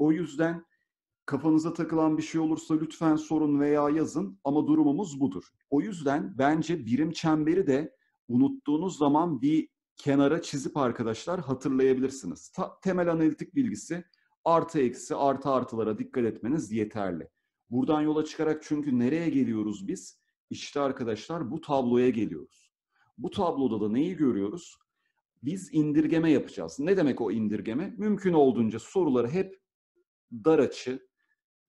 O yüzden kafanıza takılan bir şey olursa lütfen sorun veya yazın ama durumumuz budur. O yüzden bence birim çemberi de unuttuğunuz zaman bir kenara çizip arkadaşlar hatırlayabilirsiniz. Ta, temel analitik bilgisi artı eksi artı artılara dikkat etmeniz yeterli. Buradan yola çıkarak çünkü nereye geliyoruz biz? İşte arkadaşlar bu tabloya geliyoruz. Bu tabloda da neyi görüyoruz? Biz indirgeme yapacağız. Ne demek o indirgeme? Mümkün olduğunca soruları hep dar açı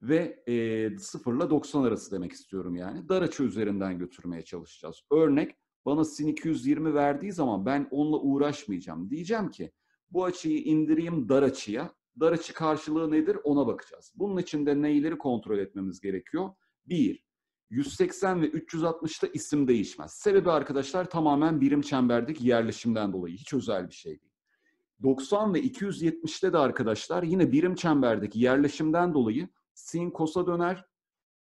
ve e, 0 ile 90 arası demek istiyorum yani. Dar açı üzerinden götürmeye çalışacağız. Örnek bana sin 220 verdiği zaman ben onunla uğraşmayacağım. Diyeceğim ki bu açıyı indireyim dar açıya. Dar açı karşılığı nedir ona bakacağız. Bunun için de neyleri kontrol etmemiz gerekiyor? 1. 180 ve 360'ta isim değişmez. Sebebi arkadaşlar tamamen birim çemberdeki yerleşimden dolayı. Hiç özel bir şey değil. 90 ve 270'te de arkadaşlar yine birim çemberdeki yerleşimden dolayı sin kosa döner,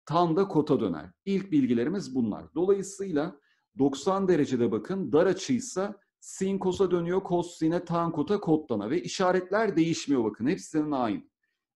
tan da kota döner. İlk bilgilerimiz bunlar. Dolayısıyla 90 derecede bakın dar açıysa sin kosa dönüyor, kos sine, tan kota, kottana ve işaretler değişmiyor bakın. Hepsinin aynı.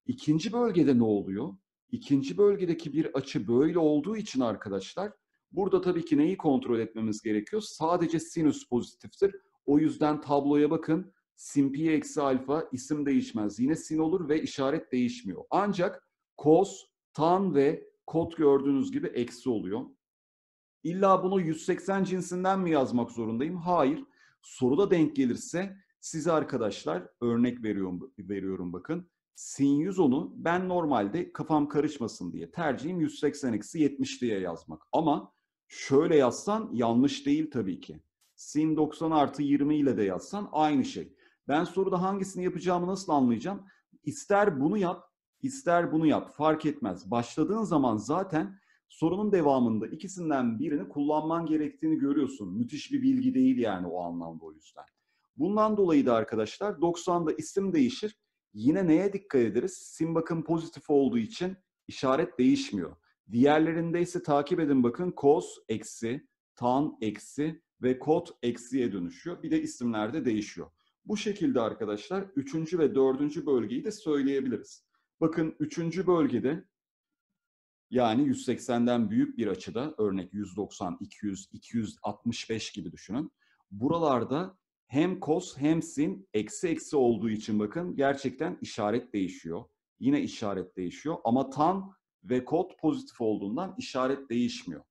İkinci bölgede ne oluyor? İkinci bölgedeki bir açı böyle olduğu için arkadaşlar burada tabii ki neyi kontrol etmemiz gerekiyor? Sadece sinüs pozitiftir. O yüzden tabloya bakın sin pi eksi alfa isim değişmez. Yine sin olur ve işaret değişmiyor. Ancak kos, tan ve kot gördüğünüz gibi eksi oluyor. İlla bunu 180 cinsinden mi yazmak zorundayım? Hayır. Soruda denk gelirse size arkadaşlar örnek veriyorum, veriyorum bakın. Sin 110'u ben normalde kafam karışmasın diye tercihim 180 eksi 70 diye yazmak. Ama şöyle yazsan yanlış değil tabii ki. Sin 90 artı 20 ile de yazsan aynı şey. Ben soruda hangisini yapacağımı nasıl anlayacağım? İster bunu yap, ister bunu yap fark etmez. Başladığın zaman zaten sorunun devamında ikisinden birini kullanman gerektiğini görüyorsun. Müthiş bir bilgi değil yani o anlamda o yüzden. Bundan dolayı da arkadaşlar 90'da isim değişir. Yine neye dikkat ederiz? Sim bakın pozitif olduğu için işaret değişmiyor. Diğerlerinde ise takip edin bakın cos eksi, tan eksi ve kod eksiye dönüşüyor. Bir de isimlerde değişiyor. Bu şekilde arkadaşlar üçüncü ve dördüncü bölgeyi de söyleyebiliriz. Bakın üçüncü bölgede yani 180'den büyük bir açıda örnek 190, 200, 265 gibi düşünün. Buralarda hem kos hem sin eksi eksi olduğu için bakın gerçekten işaret değişiyor. Yine işaret değişiyor ama tan ve kod pozitif olduğundan işaret değişmiyor.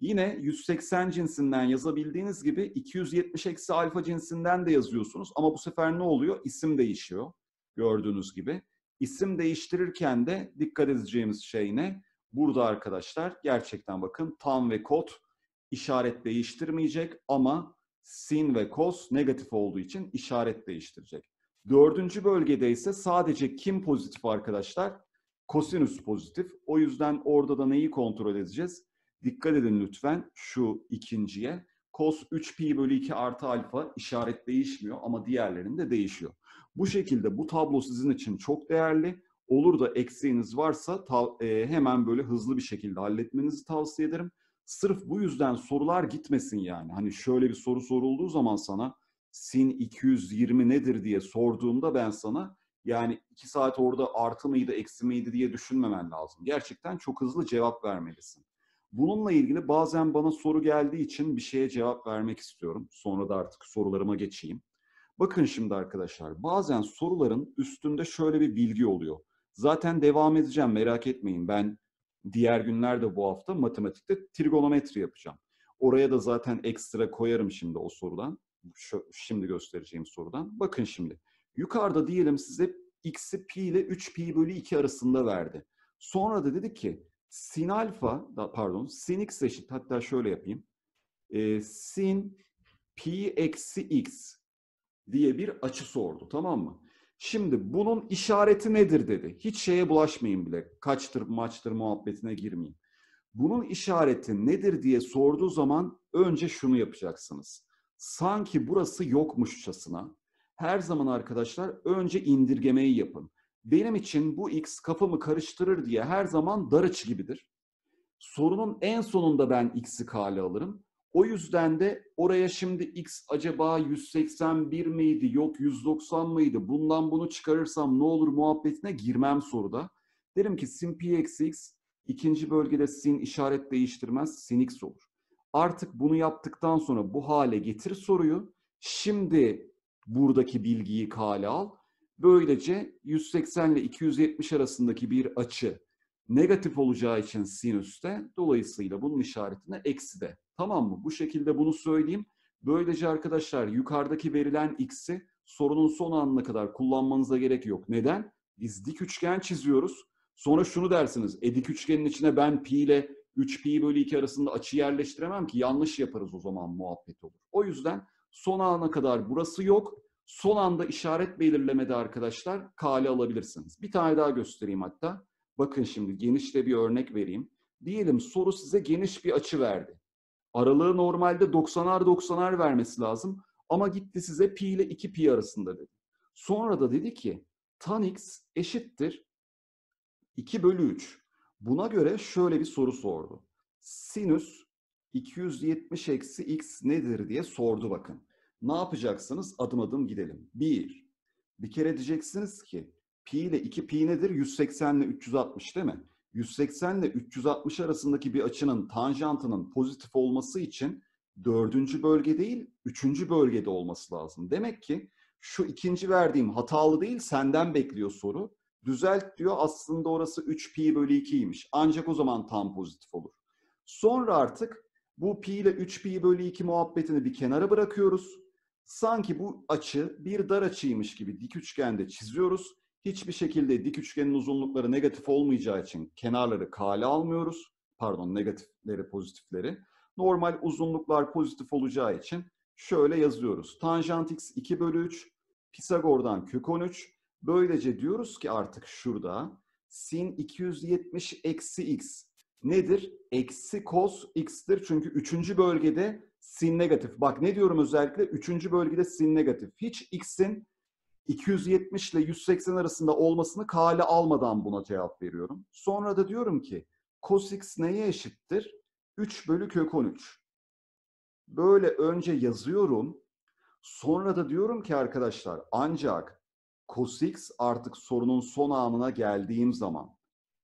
Yine 180 cinsinden yazabildiğiniz gibi 270 eksi alfa cinsinden de yazıyorsunuz. Ama bu sefer ne oluyor? İsim değişiyor gördüğünüz gibi. İsim değiştirirken de dikkat edeceğimiz şey ne? Burada arkadaşlar gerçekten bakın tam ve kod işaret değiştirmeyecek ama sin ve cos negatif olduğu için işaret değiştirecek. Dördüncü bölgede ise sadece kim pozitif arkadaşlar? Kosinüs pozitif. O yüzden orada da neyi kontrol edeceğiz? Dikkat edin lütfen şu ikinciye. Cos 3pi bölü 2 artı alfa işaret değişmiyor ama diğerlerinde değişiyor. Bu şekilde bu tablo sizin için çok değerli. Olur da eksiğiniz varsa e, hemen böyle hızlı bir şekilde halletmenizi tavsiye ederim. Sırf bu yüzden sorular gitmesin yani. Hani şöyle bir soru sorulduğu zaman sana sin 220 nedir diye sorduğumda ben sana yani 2 saat orada artı mıydı eksi miydi diye düşünmemen lazım. Gerçekten çok hızlı cevap vermelisin. Bununla ilgili bazen bana soru geldiği için bir şeye cevap vermek istiyorum. Sonra da artık sorularıma geçeyim. Bakın şimdi arkadaşlar bazen soruların üstünde şöyle bir bilgi oluyor. Zaten devam edeceğim merak etmeyin. Ben diğer günlerde bu hafta matematikte trigonometri yapacağım. Oraya da zaten ekstra koyarım şimdi o sorudan. Şu, şimdi göstereceğim sorudan. Bakın şimdi. Yukarıda diyelim size x'i pi ile 3 pi bölü 2 arasında verdi. Sonra da dedi ki sin alfa, pardon sin x eşit hatta şöyle yapayım. E, sin pi eksi x diye bir açı sordu tamam mı? Şimdi bunun işareti nedir dedi. Hiç şeye bulaşmayın bile. Kaçtır maçtır muhabbetine girmeyin. Bunun işareti nedir diye sorduğu zaman önce şunu yapacaksınız. Sanki burası yokmuşçasına her zaman arkadaşlar önce indirgemeyi yapın benim için bu X kafamı karıştırır diye her zaman darıç gibidir. Sorunun en sonunda ben X'i kale alırım. O yüzden de oraya şimdi X acaba 181 miydi yok 190 mıydı bundan bunu çıkarırsam ne olur muhabbetine girmem soruda. Derim ki sin pi eksi x ikinci bölgede sin işaret değiştirmez sin x olur. Artık bunu yaptıktan sonra bu hale getir soruyu. Şimdi buradaki bilgiyi kale al Böylece 180 ile 270 arasındaki bir açı negatif olacağı için sinüste dolayısıyla bunun işaretine eksi de. Tamam mı? Bu şekilde bunu söyleyeyim. Böylece arkadaşlar yukarıdaki verilen x'i sorunun son anına kadar kullanmanıza gerek yok. Neden? Biz dik üçgen çiziyoruz. Sonra şunu dersiniz. E dik üçgenin içine ben pi ile 3 pi bölü 2 arasında açı yerleştiremem ki yanlış yaparız o zaman muhabbet olur. O yüzden son ana kadar burası yok. Son anda işaret belirlemede arkadaşlar kale alabilirsiniz. Bir tane daha göstereyim hatta. Bakın şimdi genişte bir örnek vereyim. Diyelim soru size geniş bir açı verdi. Aralığı normalde 90'ar 90'ar vermesi lazım ama gitti size pi ile 2 pi arasında dedi. Sonra da dedi ki tan x eşittir 2 bölü 3. Buna göre şöyle bir soru sordu. Sinüs 270 eksi x nedir diye sordu bakın. Ne yapacaksınız? Adım adım gidelim. Bir, bir kere diyeceksiniz ki pi ile 2 pi nedir? 180 ile 360 değil mi? 180 ile 360 arasındaki bir açının tanjantının pozitif olması için dördüncü bölge değil, üçüncü bölgede olması lazım. Demek ki şu ikinci verdiğim hatalı değil, senden bekliyor soru. Düzelt diyor aslında orası 3 pi bölü 2'ymiş. Ancak o zaman tam pozitif olur. Sonra artık bu pi ile 3 pi bölü 2 muhabbetini bir kenara bırakıyoruz. Sanki bu açı bir dar açıymış gibi dik üçgende çiziyoruz. Hiçbir şekilde dik üçgenin uzunlukları negatif olmayacağı için kenarları kale almıyoruz. Pardon negatifleri pozitifleri. Normal uzunluklar pozitif olacağı için şöyle yazıyoruz. Tanjant x 2 bölü 3, Pisagor'dan kök 13. Böylece diyoruz ki artık şurada sin 270 eksi x nedir? Eksi cos x'tir. Çünkü üçüncü bölgede sin negatif. Bak ne diyorum özellikle? Üçüncü bölgede sin negatif. Hiç x'in 270 ile 180 arasında olmasını kale almadan buna cevap veriyorum. Sonra da diyorum ki cos x neye eşittir? 3 bölü kök 13. Böyle önce yazıyorum. Sonra da diyorum ki arkadaşlar ancak cos x artık sorunun son anına geldiğim zaman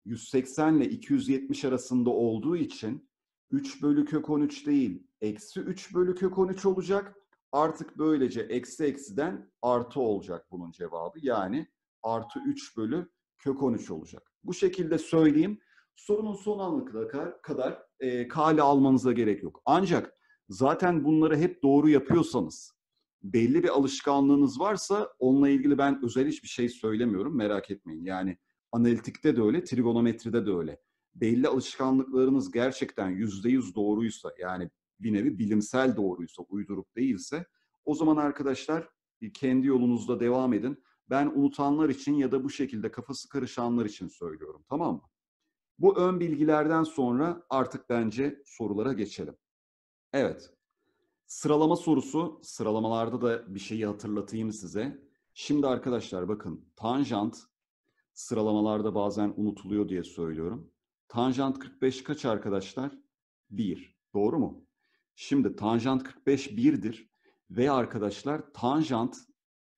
180 ile 270 arasında olduğu için 3 bölü kök 13 değil, eksi 3 bölü kök 13 olacak. Artık böylece eksi eksiden artı olacak bunun cevabı. Yani artı 3 bölü kök 13 olacak. Bu şekilde söyleyeyim. Sorunun son anına kadar e, kale almanıza gerek yok. Ancak zaten bunları hep doğru yapıyorsanız, belli bir alışkanlığınız varsa onunla ilgili ben özel hiçbir şey söylemiyorum. Merak etmeyin. Yani analitikte de öyle, trigonometride de öyle belli alışkanlıklarınız gerçekten yüzde yüz doğruysa yani bir nevi bilimsel doğruysa, uydurup değilse o zaman arkadaşlar kendi yolunuzda devam edin. Ben unutanlar için ya da bu şekilde kafası karışanlar için söylüyorum tamam mı? Bu ön bilgilerden sonra artık bence sorulara geçelim. Evet. Sıralama sorusu, sıralamalarda da bir şeyi hatırlatayım size. Şimdi arkadaşlar bakın tanjant sıralamalarda bazen unutuluyor diye söylüyorum. Tanjant 45 kaç arkadaşlar? 1. Doğru mu? Şimdi tanjant 45 1'dir. Ve arkadaşlar tanjant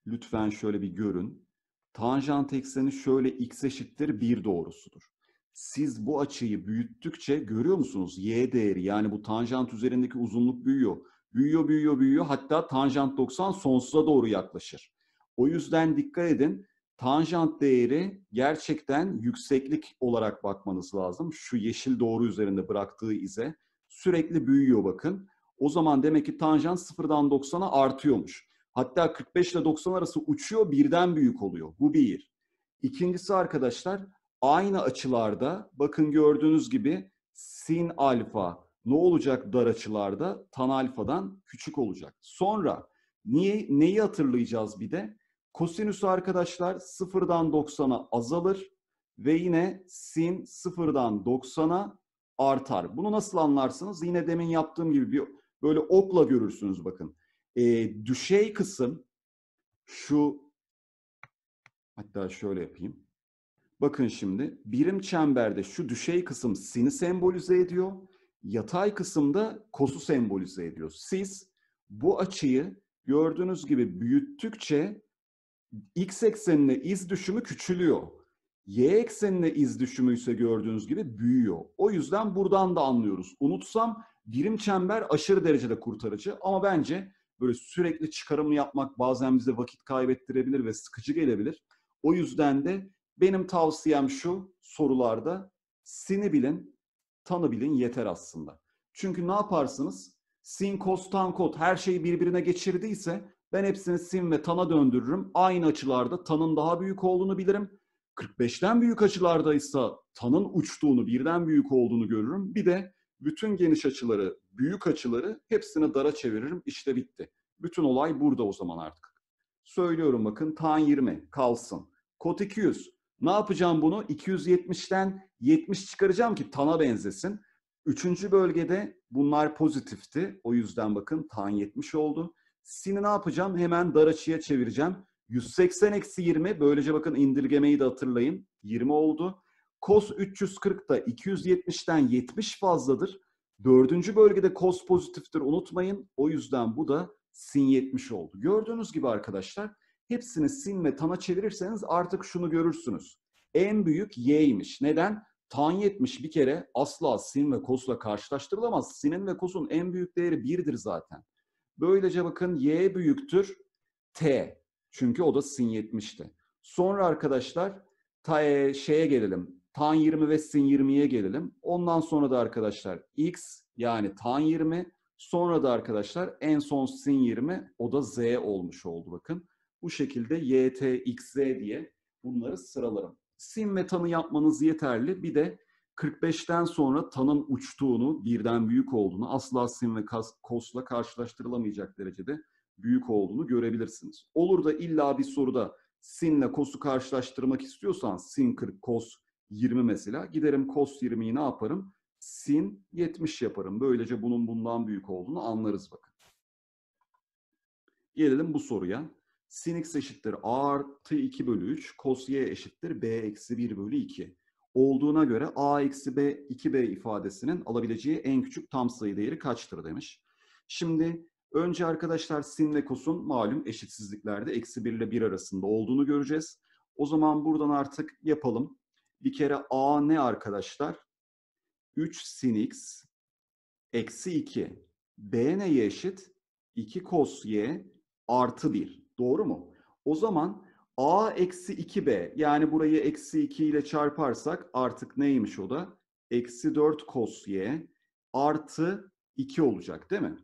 lütfen şöyle bir görün. Tanjant ekseni şöyle x eşittir 1 doğrusudur. Siz bu açıyı büyüttükçe görüyor musunuz? Y değeri yani bu tanjant üzerindeki uzunluk büyüyor. Büyüyor, büyüyor, büyüyor. Hatta tanjant 90 sonsuza doğru yaklaşır. O yüzden dikkat edin Tanjant değeri gerçekten yükseklik olarak bakmanız lazım. Şu yeşil doğru üzerinde bıraktığı ize sürekli büyüyor bakın. O zaman demek ki tanjant 0'dan 90'a artıyormuş. Hatta 45 ile 90 arası uçuyor birden büyük oluyor. Bu bir. İkincisi arkadaşlar aynı açılarda bakın gördüğünüz gibi sin alfa ne olacak dar açılarda tan alfadan küçük olacak. Sonra niye neyi hatırlayacağız bir de? Kosinüsü arkadaşlar 0'dan 90'a azalır ve yine sin 0'dan 90'a artar. Bunu nasıl anlarsınız? Yine demin yaptığım gibi bir böyle okla görürsünüz bakın. E, düşey kısım şu hatta şöyle yapayım. Bakın şimdi birim çemberde şu düşey kısım sin'i sembolize ediyor. Yatay kısımda kosu sembolize ediyor. Siz bu açıyı gördüğünüz gibi büyüttükçe x eksenine iz düşümü küçülüyor. Y eksenine iz düşümü ise gördüğünüz gibi büyüyor. O yüzden buradan da anlıyoruz. Unutsam birim çember aşırı derecede kurtarıcı ama bence böyle sürekli çıkarımı yapmak bazen bize vakit kaybettirebilir ve sıkıcı gelebilir. O yüzden de benim tavsiyem şu sorularda sini bilin, tanı bilin yeter aslında. Çünkü ne yaparsınız? Sin, kos tan, kot her şeyi birbirine geçirdiyse ben hepsini sin ve tana döndürürüm. Aynı açılarda tanın daha büyük olduğunu bilirim. 45'ten büyük açılardaysa tanın uçtuğunu, birden büyük olduğunu görürüm. Bir de bütün geniş açıları, büyük açıları hepsini dara çeviririm. İşte bitti. Bütün olay burada o zaman artık. Söylüyorum bakın tan 20 kalsın. Kot 200. Ne yapacağım bunu? 270'ten 70 çıkaracağım ki tana benzesin. Üçüncü bölgede bunlar pozitifti. O yüzden bakın tan 70 oldu. Sin'i ne yapacağım? Hemen dar açıya çevireceğim. 180 eksi 20. Böylece bakın indirgemeyi de hatırlayın. 20 oldu. Kos 340 da 270'ten 70 fazladır. Dördüncü bölgede kos pozitiftir unutmayın. O yüzden bu da sin 70 oldu. Gördüğünüz gibi arkadaşlar hepsini sin ve tana çevirirseniz artık şunu görürsünüz. En büyük y'ymiş. Neden? Tan 70 bir kere asla sin ve kosla karşılaştırılamaz. Sinin ve kosun en büyük değeri 1'dir zaten. Böylece bakın y büyüktür t. Çünkü o da sin 70'ti. Sonra arkadaşlar ta, e, şeye gelelim. Tan 20 ve sin 20'ye gelelim. Ondan sonra da arkadaşlar x yani tan 20 sonra da arkadaşlar en son sin 20 o da z olmuş oldu bakın. Bu şekilde y, t, x, z diye bunları sıralarım. Sin ve tanı yapmanız yeterli. Bir de 45'ten sonra tanın uçtuğunu, birden büyük olduğunu, asla sin ve kosla karşılaştırılamayacak derecede büyük olduğunu görebilirsiniz. Olur da illa bir soruda sinle kosu karşılaştırmak istiyorsan sin 40, kos 20 mesela giderim kos 20'yi ne yaparım? Sin 70 yaparım. Böylece bunun bundan büyük olduğunu anlarız bakın. Gelelim bu soruya. Sin x eşittir a artı 2 bölü 3, kos y eşittir b eksi 1 bölü 2 olduğuna göre a eksi b 2b ifadesinin alabileceği en küçük tam sayı değeri kaçtır demiş. Şimdi önce arkadaşlar sin ve kosun malum eşitsizliklerde eksi 1 ile 1 arasında olduğunu göreceğiz. O zaman buradan artık yapalım. Bir kere a ne arkadaşlar? 3 sin x eksi 2. b neye eşit? 2 kos y artı 1. Doğru mu? O zaman A eksi 2B yani burayı eksi 2 ile çarparsak artık neymiş o da? Eksi 4 kos y artı 2 olacak değil mi?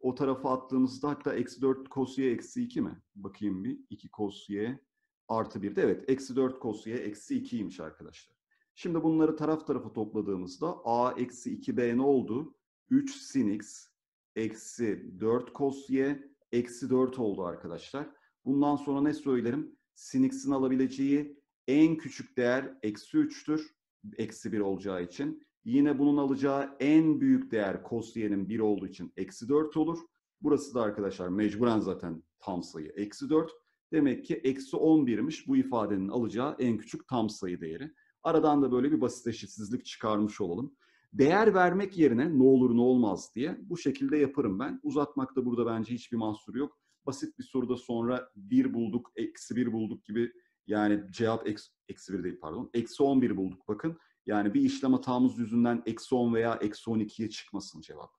O tarafa attığımızda hatta eksi 4 kos y eksi 2 mi? Bakayım bir 2 kos y artı 1 de evet eksi 4 kos y eksi 2'ymiş arkadaşlar. Şimdi bunları taraf tarafa topladığımızda a eksi 2b ne oldu? 3 sin x eksi 4 kos y eksi 4 oldu arkadaşlar. Bundan sonra ne söylerim? sin alabileceği en küçük değer eksi 3'tür. Eksi 1 olacağı için. Yine bunun alacağı en büyük değer cosyenin 1 olduğu için eksi 4 olur. Burası da arkadaşlar mecburen zaten tam sayı eksi 4. Demek ki eksi 11'miş bu ifadenin alacağı en küçük tam sayı değeri. Aradan da böyle bir basit eşitsizlik çıkarmış olalım. Değer vermek yerine ne olur ne olmaz diye bu şekilde yaparım ben. Uzatmakta burada bence hiçbir mahsur yok basit bir soruda sonra bir bulduk, eksi bir bulduk gibi yani cevap eksi, bir 1 değil pardon. Eksi on bir bulduk bakın. Yani bir işlem hatamız yüzünden eksi on veya eksi on ikiye çıkmasın cevap.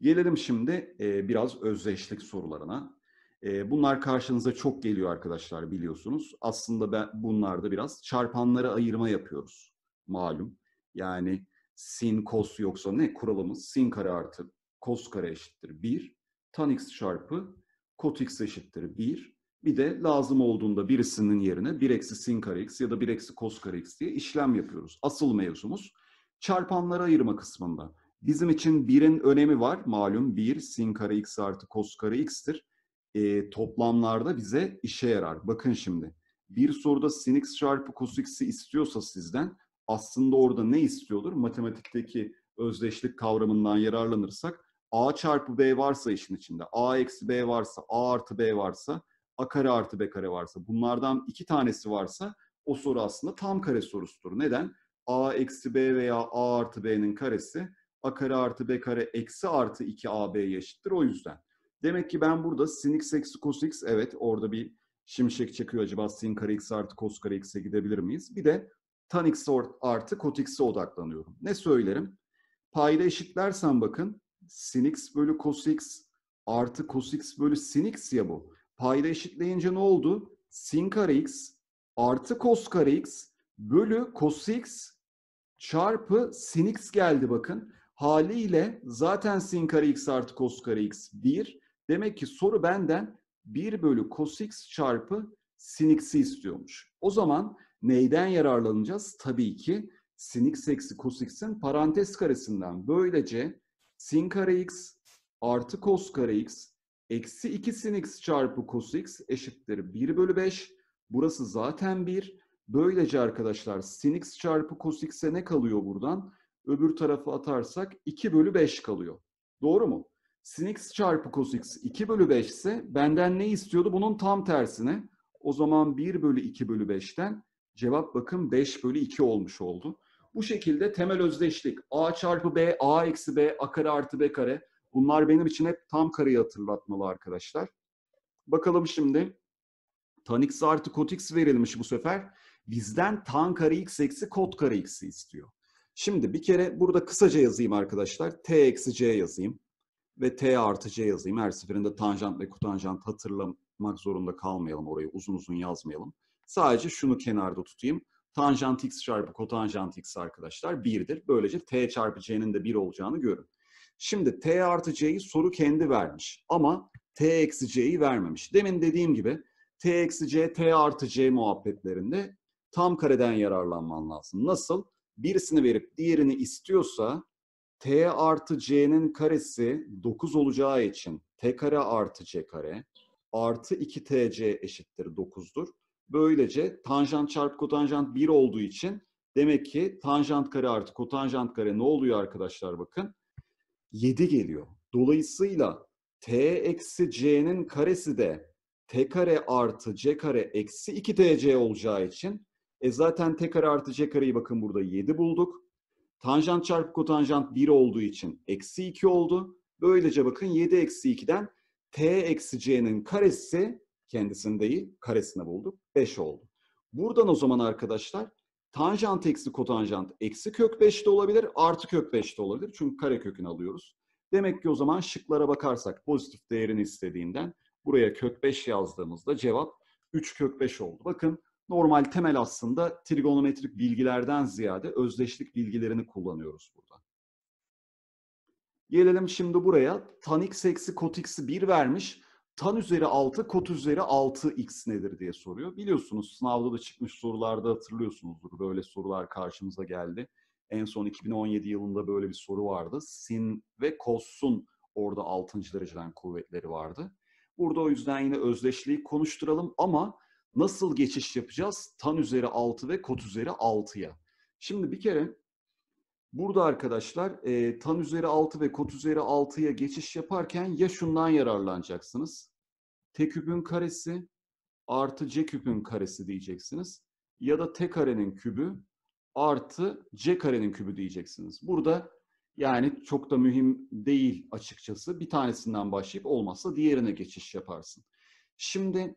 Gelelim şimdi e, biraz özdeşlik sorularına. E, bunlar karşınıza çok geliyor arkadaşlar biliyorsunuz. Aslında ben, bunlarda biraz çarpanları ayırma yapıyoruz malum. Yani sin, kos yoksa ne kuralımız? Sin kare artı kos kare eşittir 1 tan x çarpı kot x eşittir 1. Bir de lazım olduğunda birisinin yerine 1 eksi sin kare x ya da 1 eksi kos kare x diye işlem yapıyoruz. Asıl mevzumuz çarpanlara ayırma kısmında. Bizim için 1'in önemi var. Malum 1 sin kare x artı kos kare x'tir. E, toplamlarda bize işe yarar. Bakın şimdi bir soruda sin x çarpı cos x'i istiyorsa sizden aslında orada ne istiyordur? Matematikteki özdeşlik kavramından yararlanırsak A çarpı B varsa işin içinde, A eksi B varsa, A artı B varsa, A kare artı B kare varsa, bunlardan iki tanesi varsa o soru aslında tam kare sorusudur. Neden? A eksi B veya A artı B'nin karesi A kare artı B kare eksi artı 2AB'ye eşittir o yüzden. Demek ki ben burada sin x eksi cos x evet orada bir şimşek çekiyor acaba sin kare x artı cos kare x'e gidebilir miyiz? Bir de tan x artı cot x'e odaklanıyorum. Ne söylerim? Payda eşitlersen bakın sin x bölü cos x artı cos x bölü sin x ya bu. Payda eşitleyince ne oldu? Sin kare x artı cos kare x bölü cos x çarpı sin x geldi bakın. Haliyle zaten sin kare x artı cos kare x 1. Demek ki soru benden 1 bölü cos x çarpı sin x'i istiyormuş. O zaman neyden yararlanacağız? Tabii ki sin x eksi cos x'in parantez karesinden. Böylece sin kare x artı kos kare x eksi 2 sin x çarpı kos x eşittir 1 bölü 5. Burası zaten 1. Böylece arkadaşlar sin x çarpı kos x'e ne kalıyor buradan? Öbür tarafı atarsak 2 bölü 5 kalıyor. Doğru mu? Sin x çarpı kos x 2 bölü 5 ise benden ne istiyordu? Bunun tam tersine. O zaman 1 bölü 2 bölü 5'ten cevap bakın 5 bölü 2 olmuş oldu. Bu şekilde temel özdeşlik. A çarpı B, A eksi B, A kare artı B kare. Bunlar benim için hep tam kareyi hatırlatmalı arkadaşlar. Bakalım şimdi. Tan x artı kot x verilmiş bu sefer. Bizden tan kare x eksi kot kare x'i istiyor. Şimdi bir kere burada kısaca yazayım arkadaşlar. T eksi C yazayım. Ve T artı C yazayım. Her seferinde tanjant ve kutanjant hatırlamak zorunda kalmayalım orayı. Uzun uzun yazmayalım. Sadece şunu kenarda tutayım. Tanjant x çarpı kotanjant x arkadaşlar 1'dir. Böylece t çarpı c'nin de 1 olacağını görün. Şimdi t artı c'yi soru kendi vermiş ama t eksi c'yi vermemiş. Demin dediğim gibi t eksi c, t artı c muhabbetlerinde tam kareden yararlanman lazım. Nasıl? Birisini verip diğerini istiyorsa t artı c'nin karesi 9 olacağı için t kare artı c kare artı 2tc eşittir 9'dur. Böylece tanjant çarpı kotanjant 1 olduğu için demek ki tanjant kare artı kotanjant kare ne oluyor arkadaşlar bakın. 7 geliyor. Dolayısıyla t eksi c'nin karesi de t kare artı c kare eksi 2tc olacağı için e zaten t kare artı c kareyi bakın burada 7 bulduk. Tanjant çarpı kotanjant 1 olduğu için eksi 2 oldu. Böylece bakın 7 eksi 2'den t eksi c'nin karesi kendisini değil karesini bulduk. 5 oldu. Buradan o zaman arkadaşlar tanjant eksi kotanjant eksi kök 5 de olabilir artı kök 5 de olabilir. Çünkü kare kökünü alıyoruz. Demek ki o zaman şıklara bakarsak pozitif değerini istediğinden buraya kök 5 yazdığımızda cevap 3 kök 5 oldu. Bakın normal temel aslında trigonometrik bilgilerden ziyade özdeşlik bilgilerini kullanıyoruz burada. Gelelim şimdi buraya. Tan x eksi kot x'i 1 vermiş tan üzeri 6 kot üzeri 6 x nedir diye soruyor. Biliyorsunuz sınavda da çıkmış sorularda hatırlıyorsunuzdur böyle sorular karşımıza geldi. En son 2017 yılında böyle bir soru vardı. Sin ve kosun orada 6. dereceden kuvvetleri vardı. Burada o yüzden yine özdeşliği konuşturalım ama nasıl geçiş yapacağız? Tan üzeri 6 ve kot üzeri 6'ya. Şimdi bir kere Burada arkadaşlar e, tan üzeri 6 ve kot üzeri 6'ya geçiş yaparken ya şundan yararlanacaksınız t küpün karesi artı c küpün karesi diyeceksiniz. Ya da t karenin kübü artı c karenin kübü diyeceksiniz. Burada yani çok da mühim değil açıkçası. Bir tanesinden başlayıp olmazsa diğerine geçiş yaparsın. Şimdi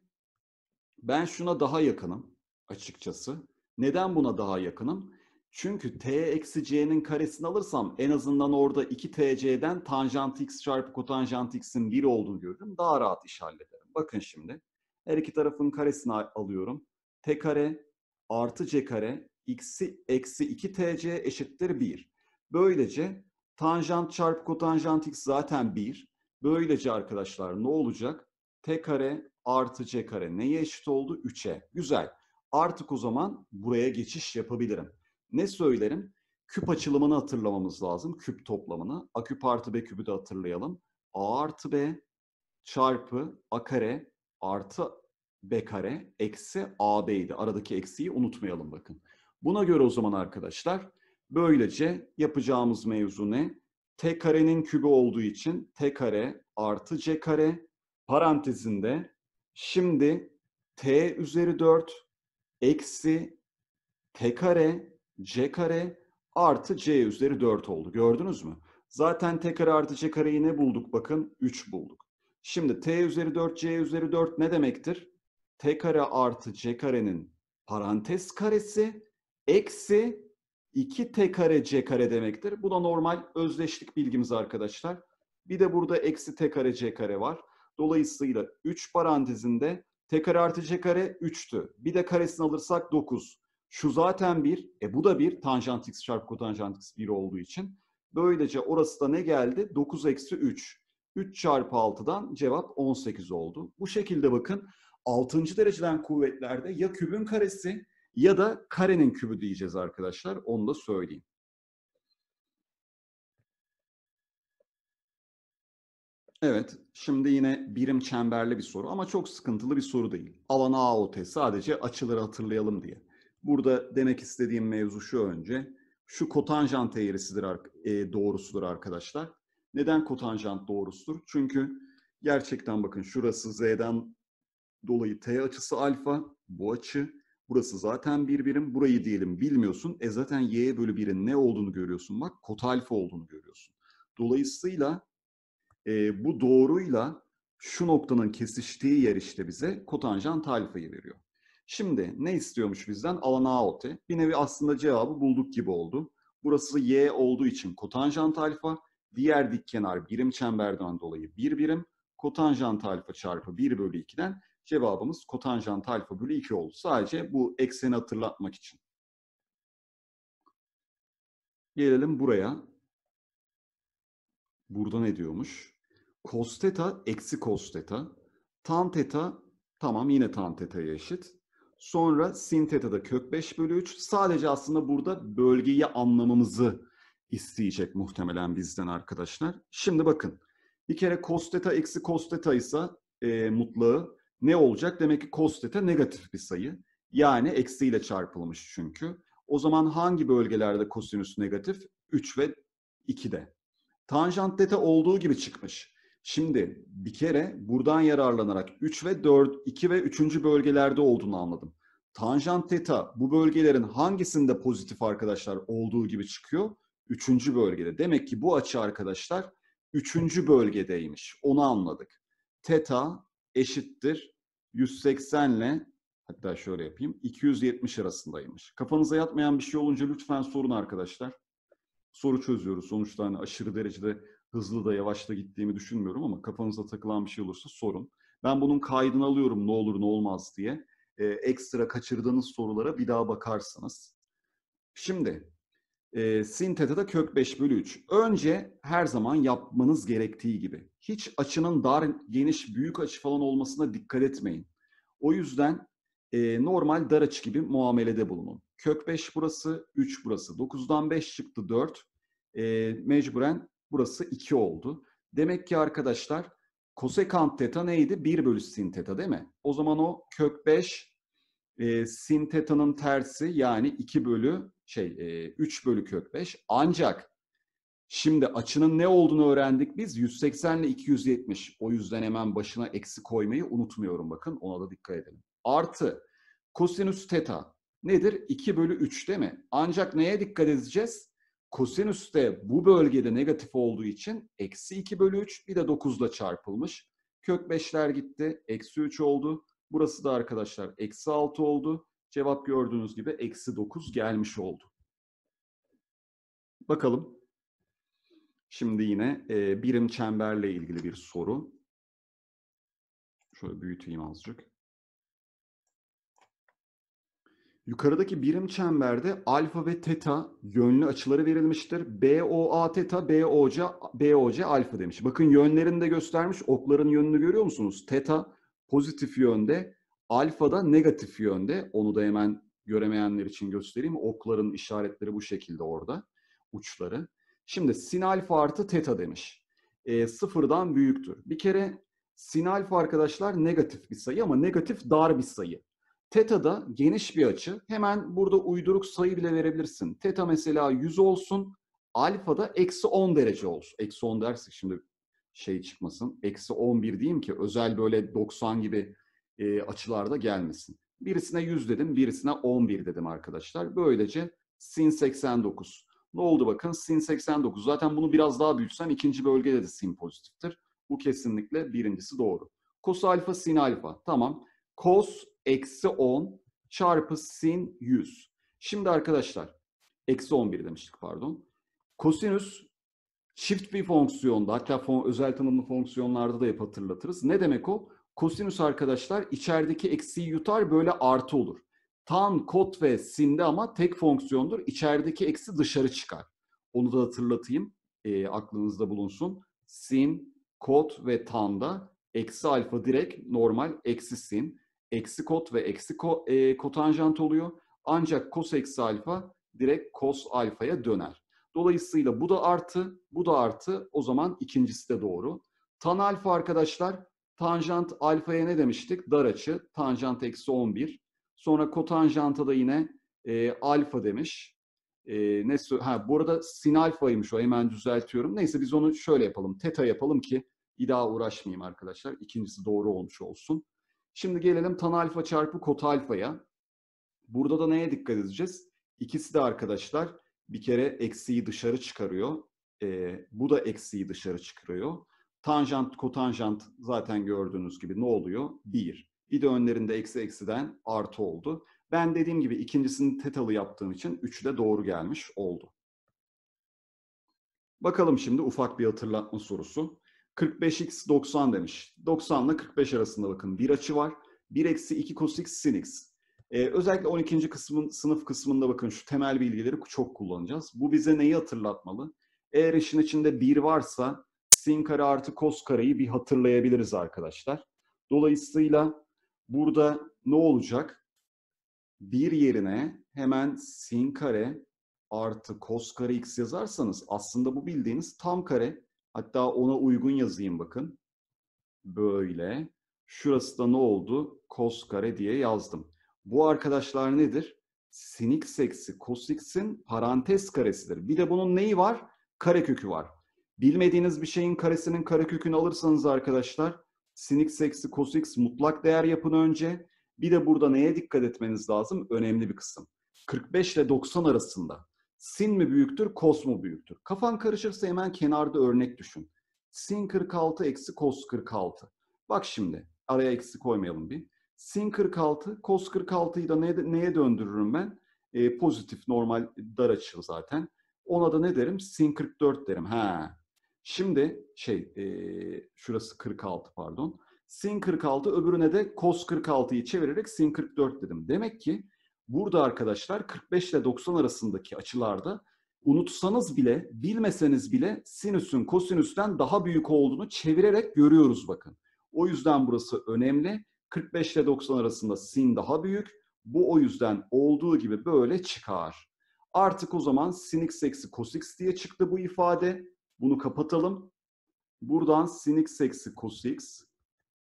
ben şuna daha yakınım açıkçası. Neden buna daha yakınım? Çünkü t eksi c'nin karesini alırsam en azından orada 2 tc'den tanjant x çarpı kotanjant x'in 1 olduğunu görürüm. Daha rahat iş hallederim. Bakın şimdi. Her iki tarafın karesini alıyorum. T kare artı C kare x'i eksi 2 TC eşittir 1. Böylece tanjant çarpı kotanjant x zaten 1. Böylece arkadaşlar ne olacak? T kare artı C kare neye eşit oldu? 3'e. Güzel. Artık o zaman buraya geçiş yapabilirim. Ne söylerim? Küp açılımını hatırlamamız lazım. Küp toplamını. A küp artı B küpü de hatırlayalım. A artı B çarpı a kare artı b kare eksi ab'ydi. Aradaki eksiyi unutmayalım bakın. Buna göre o zaman arkadaşlar böylece yapacağımız mevzu ne? t karenin kübü olduğu için t kare artı c kare parantezinde şimdi t üzeri 4 eksi t kare c kare artı c üzeri 4 oldu. Gördünüz mü? Zaten t kare artı c kareyi ne bulduk? Bakın 3 bulduk. Şimdi t üzeri 4 c üzeri 4 ne demektir? t kare artı c karenin parantez karesi eksi 2 t kare c kare demektir. Bu da normal özdeşlik bilgimiz arkadaşlar. Bir de burada eksi t kare c kare var. Dolayısıyla 3 parantezinde t kare artı c kare 3'tü. Bir de karesini alırsak 9. Şu zaten 1. E bu da 1. Tanjant x çarpı kotanjant x 1 olduğu için. Böylece orası da ne geldi? 9 eksi 3. 3 çarpı 6'dan cevap 18 oldu. Bu şekilde bakın 6. dereceden kuvvetlerde ya kübün karesi ya da karenin kübü diyeceğiz arkadaşlar. Onu da söyleyeyim. Evet, şimdi yine birim çemberli bir soru ama çok sıkıntılı bir soru değil. Alan AOT sadece açıları hatırlayalım diye. Burada demek istediğim mevzu şu önce. Şu kotanjant eğrisidir, e, doğrusudur arkadaşlar. Neden kotanjant doğrusudur? Çünkü gerçekten bakın şurası z'den dolayı t açısı alfa, bu açı. Burası zaten bir birim. Burayı diyelim bilmiyorsun. E zaten y bölü 1'in ne olduğunu görüyorsun. Bak kot alfa olduğunu görüyorsun. Dolayısıyla e, bu doğruyla şu noktanın kesiştiği yer işte bize kotanjant alfayı veriyor. Şimdi ne istiyormuş bizden? Alan AOT. Bir nevi aslında cevabı bulduk gibi oldu. Burası y olduğu için kotanjant alfa diğer dik kenar birim çemberden dolayı bir birim. Kotanjant alfa çarpı 1 bölü 2'den cevabımız kotanjant alfa bölü 2 oldu. Sadece bu ekseni hatırlatmak için. Gelelim buraya. Burada ne diyormuş? Cos teta eksi cos teta. Tan teta tamam yine tan teta'ya eşit. Sonra sin teta'da kök 5 bölü 3. Sadece aslında burada bölgeyi anlamamızı isteyecek muhtemelen bizden arkadaşlar. Şimdi bakın. Bir kere cos theta eksi cos theta ise e, mutlağı ne olacak? Demek ki cos theta negatif bir sayı. Yani eksiyle çarpılmış çünkü. O zaman hangi bölgelerde kosinüs negatif? 3 ve 2'de. Tanjant theta olduğu gibi çıkmış. Şimdi bir kere buradan yararlanarak 3 ve 4, 2 ve 3. bölgelerde olduğunu anladım. Tanjant theta bu bölgelerin hangisinde pozitif arkadaşlar olduğu gibi çıkıyor? Üçüncü bölgede. Demek ki bu açı arkadaşlar üçüncü bölgedeymiş. Onu anladık. Teta eşittir 180 ile hatta şöyle yapayım 270 arasındaymış. Kafanıza yatmayan bir şey olunca lütfen sorun arkadaşlar. Soru çözüyoruz. Sonuçta hani aşırı derecede hızlı da yavaş da gittiğimi düşünmüyorum ama kafanıza takılan bir şey olursa sorun. Ben bunun kaydını alıyorum ne olur ne olmaz diye. Ee, ekstra kaçırdığınız sorulara bir daha bakarsınız. Şimdi e, sin da kök 5 bölü 3. Önce her zaman yapmanız gerektiği gibi. Hiç açının dar, geniş, büyük açı falan olmasına dikkat etmeyin. O yüzden e, normal dar açı gibi muamelede bulunun. Kök 5 burası, 3 burası. 9'dan 5 çıktı 4. E, mecburen burası 2 oldu. Demek ki arkadaşlar kosekant teta neydi? 1 bölü sin teta değil mi? O zaman o kök 5 e, sin teta'nın tersi yani 2 bölü şey e, 3 bölü kök 5. Ancak şimdi açının ne olduğunu öğrendik biz. 180 ile 270. O yüzden hemen başına eksi koymayı unutmuyorum bakın. Ona da dikkat edelim. Artı kosinüs teta nedir? 2 bölü 3 değil mi? Ancak neye dikkat edeceğiz? Kosinüs de bu bölgede negatif olduğu için eksi 2 bölü 3 bir de 9 ile çarpılmış. Kök 5'ler gitti. Eksi 3 oldu. Burası da arkadaşlar eksi 6 oldu. Cevap gördüğünüz gibi eksi 9 gelmiş oldu. Bakalım. Şimdi yine e, birim çemberle ilgili bir soru. Şöyle büyüteyim azıcık. Yukarıdaki birim çemberde alfa ve teta yönlü açıları verilmiştir. BOA teta, BOC, BOC alfa demiş. Bakın yönlerini de göstermiş. Okların yönünü görüyor musunuz? Teta pozitif yönde, Alfa da negatif yönde. Onu da hemen göremeyenler için göstereyim. Okların işaretleri bu şekilde orada. Uçları. Şimdi sin alfa artı teta demiş. E, sıfırdan büyüktür. Bir kere sin alfa arkadaşlar negatif bir sayı ama negatif dar bir sayı. Teta da geniş bir açı. Hemen burada uyduruk sayı bile verebilirsin. Teta mesela 100 olsun. Alfa da eksi 10 derece olsun. Eksi 10 dersek şimdi şey çıkmasın. Eksi 11 diyeyim ki özel böyle 90 gibi e, açılarda gelmesin. Birisine 100 dedim, birisine 11 dedim arkadaşlar. Böylece sin 89. Ne oldu bakın? Sin 89. Zaten bunu biraz daha büyütsem ikinci bölgede de sin pozitiftir. Bu kesinlikle birincisi doğru. Kos alfa sin alfa. Tamam. Kos eksi 10 çarpı sin 100. Şimdi arkadaşlar eksi 11 demiştik pardon. Kosinüs çift bir fonksiyonda hatta fon, özel tanımlı fonksiyonlarda da hep hatırlatırız. Ne demek o? Kosinüs arkadaşlar içerideki eksiği yutar böyle artı olur. Tan, kot ve sinde ama tek fonksiyondur. İçerideki eksi dışarı çıkar. Onu da hatırlatayım. E, aklınızda bulunsun. Sin, kot ve tanda eksi alfa direkt normal eksi sin. Eksi kot ve eksi ko, e, kotanjant oluyor. Ancak kos eksi alfa direkt kos alfaya döner. Dolayısıyla bu da artı, bu da artı. O zaman ikincisi de doğru. Tan alfa arkadaşlar Tanjant alfaya ne demiştik? Dar açı. Tanjant eksi 11. Sonra kotanjanta da yine e, alfa demiş. E, ne, ha, bu arada sin alfaymış o hemen düzeltiyorum. Neyse biz onu şöyle yapalım. Teta yapalım ki bir daha uğraşmayayım arkadaşlar. İkincisi doğru olmuş olsun. Şimdi gelelim tan alfa çarpı kot alfaya. Burada da neye dikkat edeceğiz? İkisi de arkadaşlar bir kere eksiği dışarı çıkarıyor. E, bu da eksiği dışarı çıkarıyor. Tanjant, kotanjant zaten gördüğünüz gibi ne oluyor? 1. Bir de önlerinde eksi eksiden artı oldu. Ben dediğim gibi ikincisini tetalı yaptığım için 3 de doğru gelmiş oldu. Bakalım şimdi ufak bir hatırlatma sorusu. 45x 90 demiş. 90 ile 45 arasında bakın bir açı var. 1 eksi 2 cos x sin x. Ee, özellikle 12. Kısmın, sınıf kısmında bakın şu temel bilgileri çok kullanacağız. Bu bize neyi hatırlatmalı? Eğer işin içinde 1 varsa sin kare artı kos kareyi bir hatırlayabiliriz arkadaşlar. Dolayısıyla burada ne olacak? Bir yerine hemen sin kare artı kos kare x yazarsanız aslında bu bildiğiniz tam kare. Hatta ona uygun yazayım bakın. Böyle. Şurası da ne oldu? Kos kare diye yazdım. Bu arkadaşlar nedir? Sin x eksi kos x'in parantez karesidir. Bir de bunun neyi var? Kare kökü var. Bilmediğiniz bir şeyin karesinin karekökünü alırsanız arkadaşlar sin x eksi cos x mutlak değer yapın önce. Bir de burada neye dikkat etmeniz lazım? Önemli bir kısım. 45 ile 90 arasında sin mi büyüktür, kos mu büyüktür? Kafan karışırsa hemen kenarda örnek düşün. Sin 46 eksi cos 46. Bak şimdi araya eksi koymayalım bir. Sin 46, cos 46'yı da ne, neye döndürürüm ben? E, pozitif normal dar açı zaten. Ona da ne derim? Sin 44 derim. Ha, Şimdi şey, e, şurası 46 pardon. Sin 46 öbürüne de cos 46'yı çevirerek sin 44 dedim. Demek ki burada arkadaşlar 45 ile 90 arasındaki açılarda unutsanız bile, bilmeseniz bile sinüsün kosinüsten daha büyük olduğunu çevirerek görüyoruz bakın. O yüzden burası önemli. 45 ile 90 arasında sin daha büyük. Bu o yüzden olduğu gibi böyle çıkar. Artık o zaman sin x eksi cos x diye çıktı bu ifade. Bunu kapatalım. Buradan sin x eksi cos x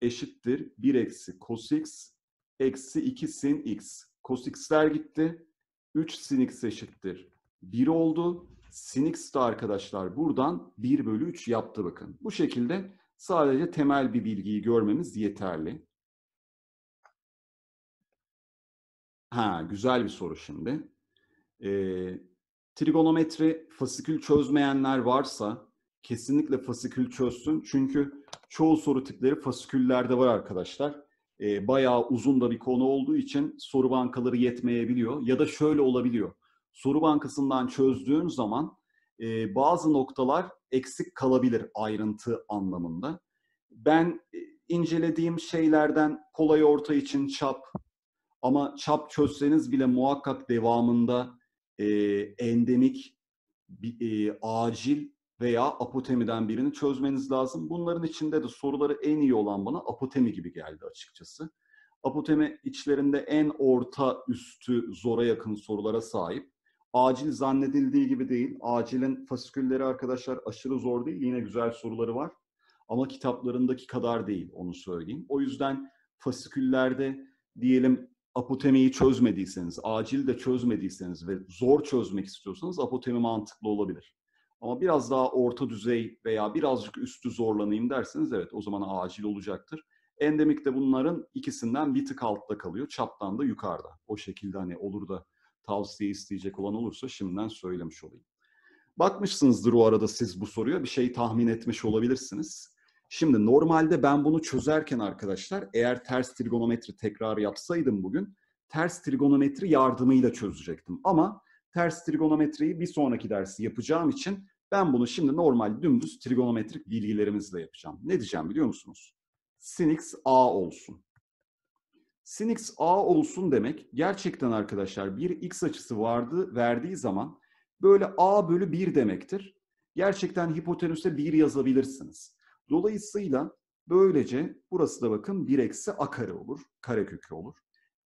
eşittir 1 eksi cos x eksi 2 sin x. Cos x'ler gitti. 3 sin x eşittir 1 oldu. Sin x de arkadaşlar buradan 1 bölü 3 yaptı bakın. Bu şekilde sadece temel bir bilgiyi görmemiz yeterli. Ha, güzel bir soru şimdi. Ee, trigonometri fasikül çözmeyenler varsa kesinlikle fasikül çözsün. Çünkü çoğu soru tipleri fasiküllerde var arkadaşlar. E, bayağı uzun da bir konu olduğu için soru bankaları yetmeyebiliyor. Ya da şöyle olabiliyor. Soru bankasından çözdüğün zaman e, bazı noktalar eksik kalabilir ayrıntı anlamında. Ben e, incelediğim şeylerden kolay orta için çap ama çap çözseniz bile muhakkak devamında e, endemik, e, acil veya apotemiden birini çözmeniz lazım. Bunların içinde de soruları en iyi olan bana apotemi gibi geldi açıkçası. Apotemi içlerinde en orta üstü zora yakın sorulara sahip. Acil zannedildiği gibi değil. Acilin fasikülleri arkadaşlar aşırı zor değil. Yine güzel soruları var. Ama kitaplarındaki kadar değil onu söyleyeyim. O yüzden fasiküllerde diyelim apotemiyi çözmediyseniz, acil de çözmediyseniz ve zor çözmek istiyorsanız apotemi mantıklı olabilir. Ama biraz daha orta düzey veya birazcık üstü zorlanayım derseniz evet o zaman acil olacaktır. Endemik de bunların ikisinden bir tık altta kalıyor. Çaptan da yukarıda. O şekilde hani olur da tavsiye isteyecek olan olursa şimdiden söylemiş olayım. Bakmışsınızdır o arada siz bu soruya. Bir şey tahmin etmiş olabilirsiniz. Şimdi normalde ben bunu çözerken arkadaşlar eğer ters trigonometri tekrar yapsaydım bugün ters trigonometri yardımıyla çözecektim. Ama ters trigonometriyi bir sonraki dersi yapacağım için ben bunu şimdi normal dümdüz trigonometrik bilgilerimizle yapacağım. Ne diyeceğim biliyor musunuz? Sin x a olsun. Sin x a olsun demek gerçekten arkadaşlar bir x açısı vardı verdiği zaman böyle a bölü 1 demektir. Gerçekten hipotenüse 1 yazabilirsiniz. Dolayısıyla böylece burası da bakın 1 eksi a kare olur. Karekökü olur.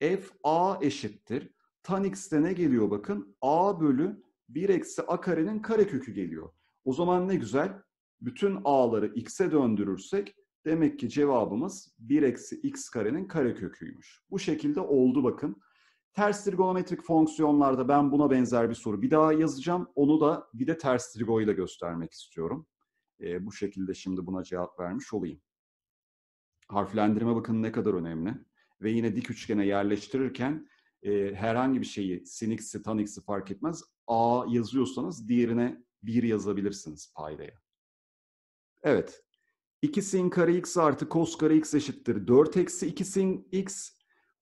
f a eşittir tan x'te ne geliyor bakın? a bölü 1 eksi a karenin karekökü geliyor. O zaman ne güzel. Bütün a'ları x'e döndürürsek demek ki cevabımız 1 eksi x karenin kareköküymüş. Bu şekilde oldu bakın. Ters trigonometrik fonksiyonlarda ben buna benzer bir soru bir daha yazacağım. Onu da bir de ters trigo ile göstermek istiyorum. E, bu şekilde şimdi buna cevap vermiş olayım. Harflendirme bakın ne kadar önemli. Ve yine dik üçgene yerleştirirken e, herhangi bir şeyi sinx'i, tanx'i fark etmez. A yazıyorsanız diğerine bir yazabilirsiniz paydaya. Evet. 2 sin kare x artı kos kare x eşittir 4 eksi 2 sin x.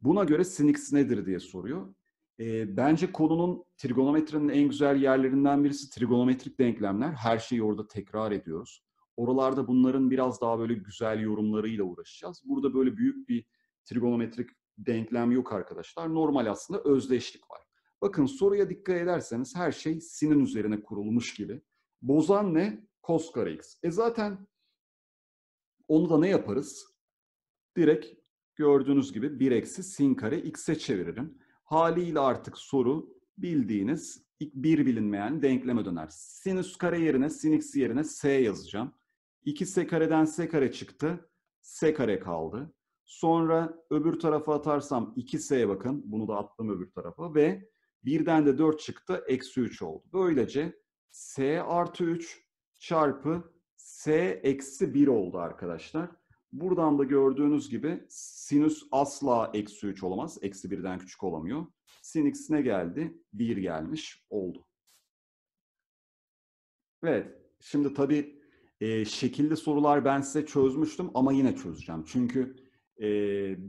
Buna göre sin x nedir diye soruyor. E, bence konunun trigonometrinin en güzel yerlerinden birisi trigonometrik denklemler. Her şeyi orada tekrar ediyoruz. Oralarda bunların biraz daha böyle güzel yorumlarıyla uğraşacağız. Burada böyle büyük bir trigonometrik denklem yok arkadaşlar. Normal aslında özdeşlik var. Bakın soruya dikkat ederseniz her şey sinin üzerine kurulmuş gibi. Bozan ne? Cos kare x. E zaten onu da ne yaparız? Direkt gördüğünüz gibi 1 eksi sin kare x'e çeviririm. Haliyle artık soru bildiğiniz bir bilinmeyen denkleme döner. Sinüs kare yerine sin x yerine s yazacağım. 2 s kareden s kare çıktı. S kare kaldı. Sonra öbür tarafa atarsam 2S bakın. Bunu da attım öbür tarafa ve birden de 4 çıktı. Eksi 3 oldu. Böylece S artı 3 çarpı S eksi 1 oldu arkadaşlar. Buradan da gördüğünüz gibi sinüs asla eksi 3 olamaz. Eksi 1'den küçük olamıyor. Sin x ne geldi? 1 gelmiş oldu. Evet. Şimdi tabii e, şekilli sorular ben size çözmüştüm ama yine çözeceğim. Çünkü e,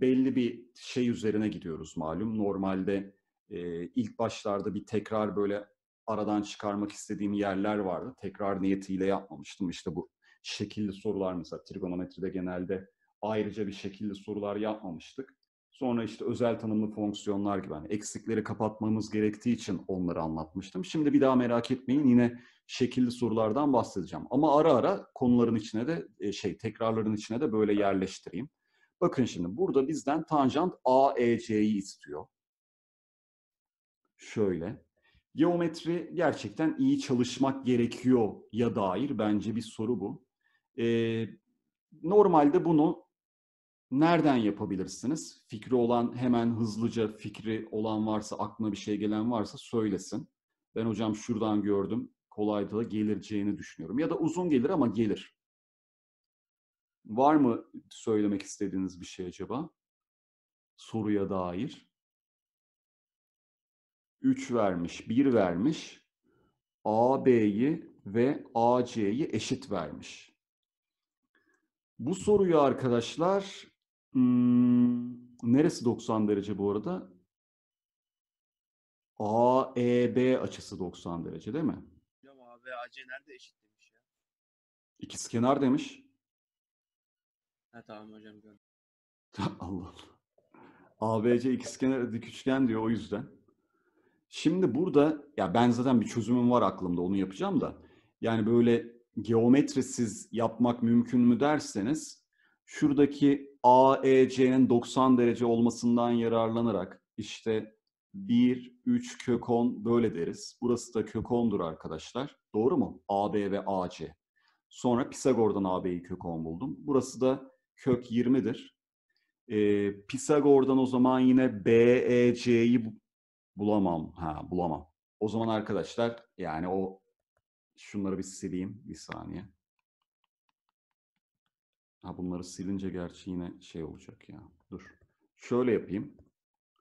belli bir şey üzerine gidiyoruz malum. Normalde e, ilk başlarda bir tekrar böyle aradan çıkarmak istediğim yerler vardı. Tekrar niyetiyle yapmamıştım. İşte bu şekilli sorular mesela trigonometride genelde ayrıca bir şekilli sorular yapmamıştık. Sonra işte özel tanımlı fonksiyonlar gibi yani eksikleri kapatmamız gerektiği için onları anlatmıştım. Şimdi bir daha merak etmeyin yine şekilli sorulardan bahsedeceğim. Ama ara ara konuların içine de şey tekrarların içine de böyle yerleştireyim. Bakın şimdi burada bizden tanjant AEC'yi istiyor. Şöyle. Geometri gerçekten iyi çalışmak gerekiyor ya dair bence bir soru bu. Ee, normalde bunu nereden yapabilirsiniz? Fikri olan hemen hızlıca fikri olan varsa, aklına bir şey gelen varsa söylesin. Ben hocam şuradan gördüm, kolayda gelireceğini düşünüyorum. Ya da uzun gelir ama gelir. Var mı söylemek istediğiniz bir şey acaba? Soruya dair. 3 vermiş, 1 vermiş. AB'yi ve AC'yi eşit vermiş. Bu soruyu arkadaşlar hmm, neresi 90 derece bu arada? AEB açısı 90 derece değil mi? Ya AB AC nerede eşit demiş ya? İkizkenar demiş. Ha tamam hocam gördüm. Allah Allah. ABC ikizkenar dik üçgen diyor o yüzden. Şimdi burada ya ben zaten bir çözümüm var aklımda onu yapacağım da. Yani böyle geometrisiz yapmak mümkün mü derseniz şuradaki AEC'nin 90 derece olmasından yararlanarak işte 1, 3 kök 10 böyle deriz. Burası da kök 10'dur arkadaşlar. Doğru mu? AB ve AC. Sonra Pisagor'dan AB'yi kök 10 buldum. Burası da kök 20'dir. E, Pisagor'dan o zaman yine b e c'yi bulamam. Ha bulamam. O zaman arkadaşlar yani o şunları bir sileyim bir saniye. Ha bunları silince gerçi yine şey olacak ya. Dur. Şöyle yapayım.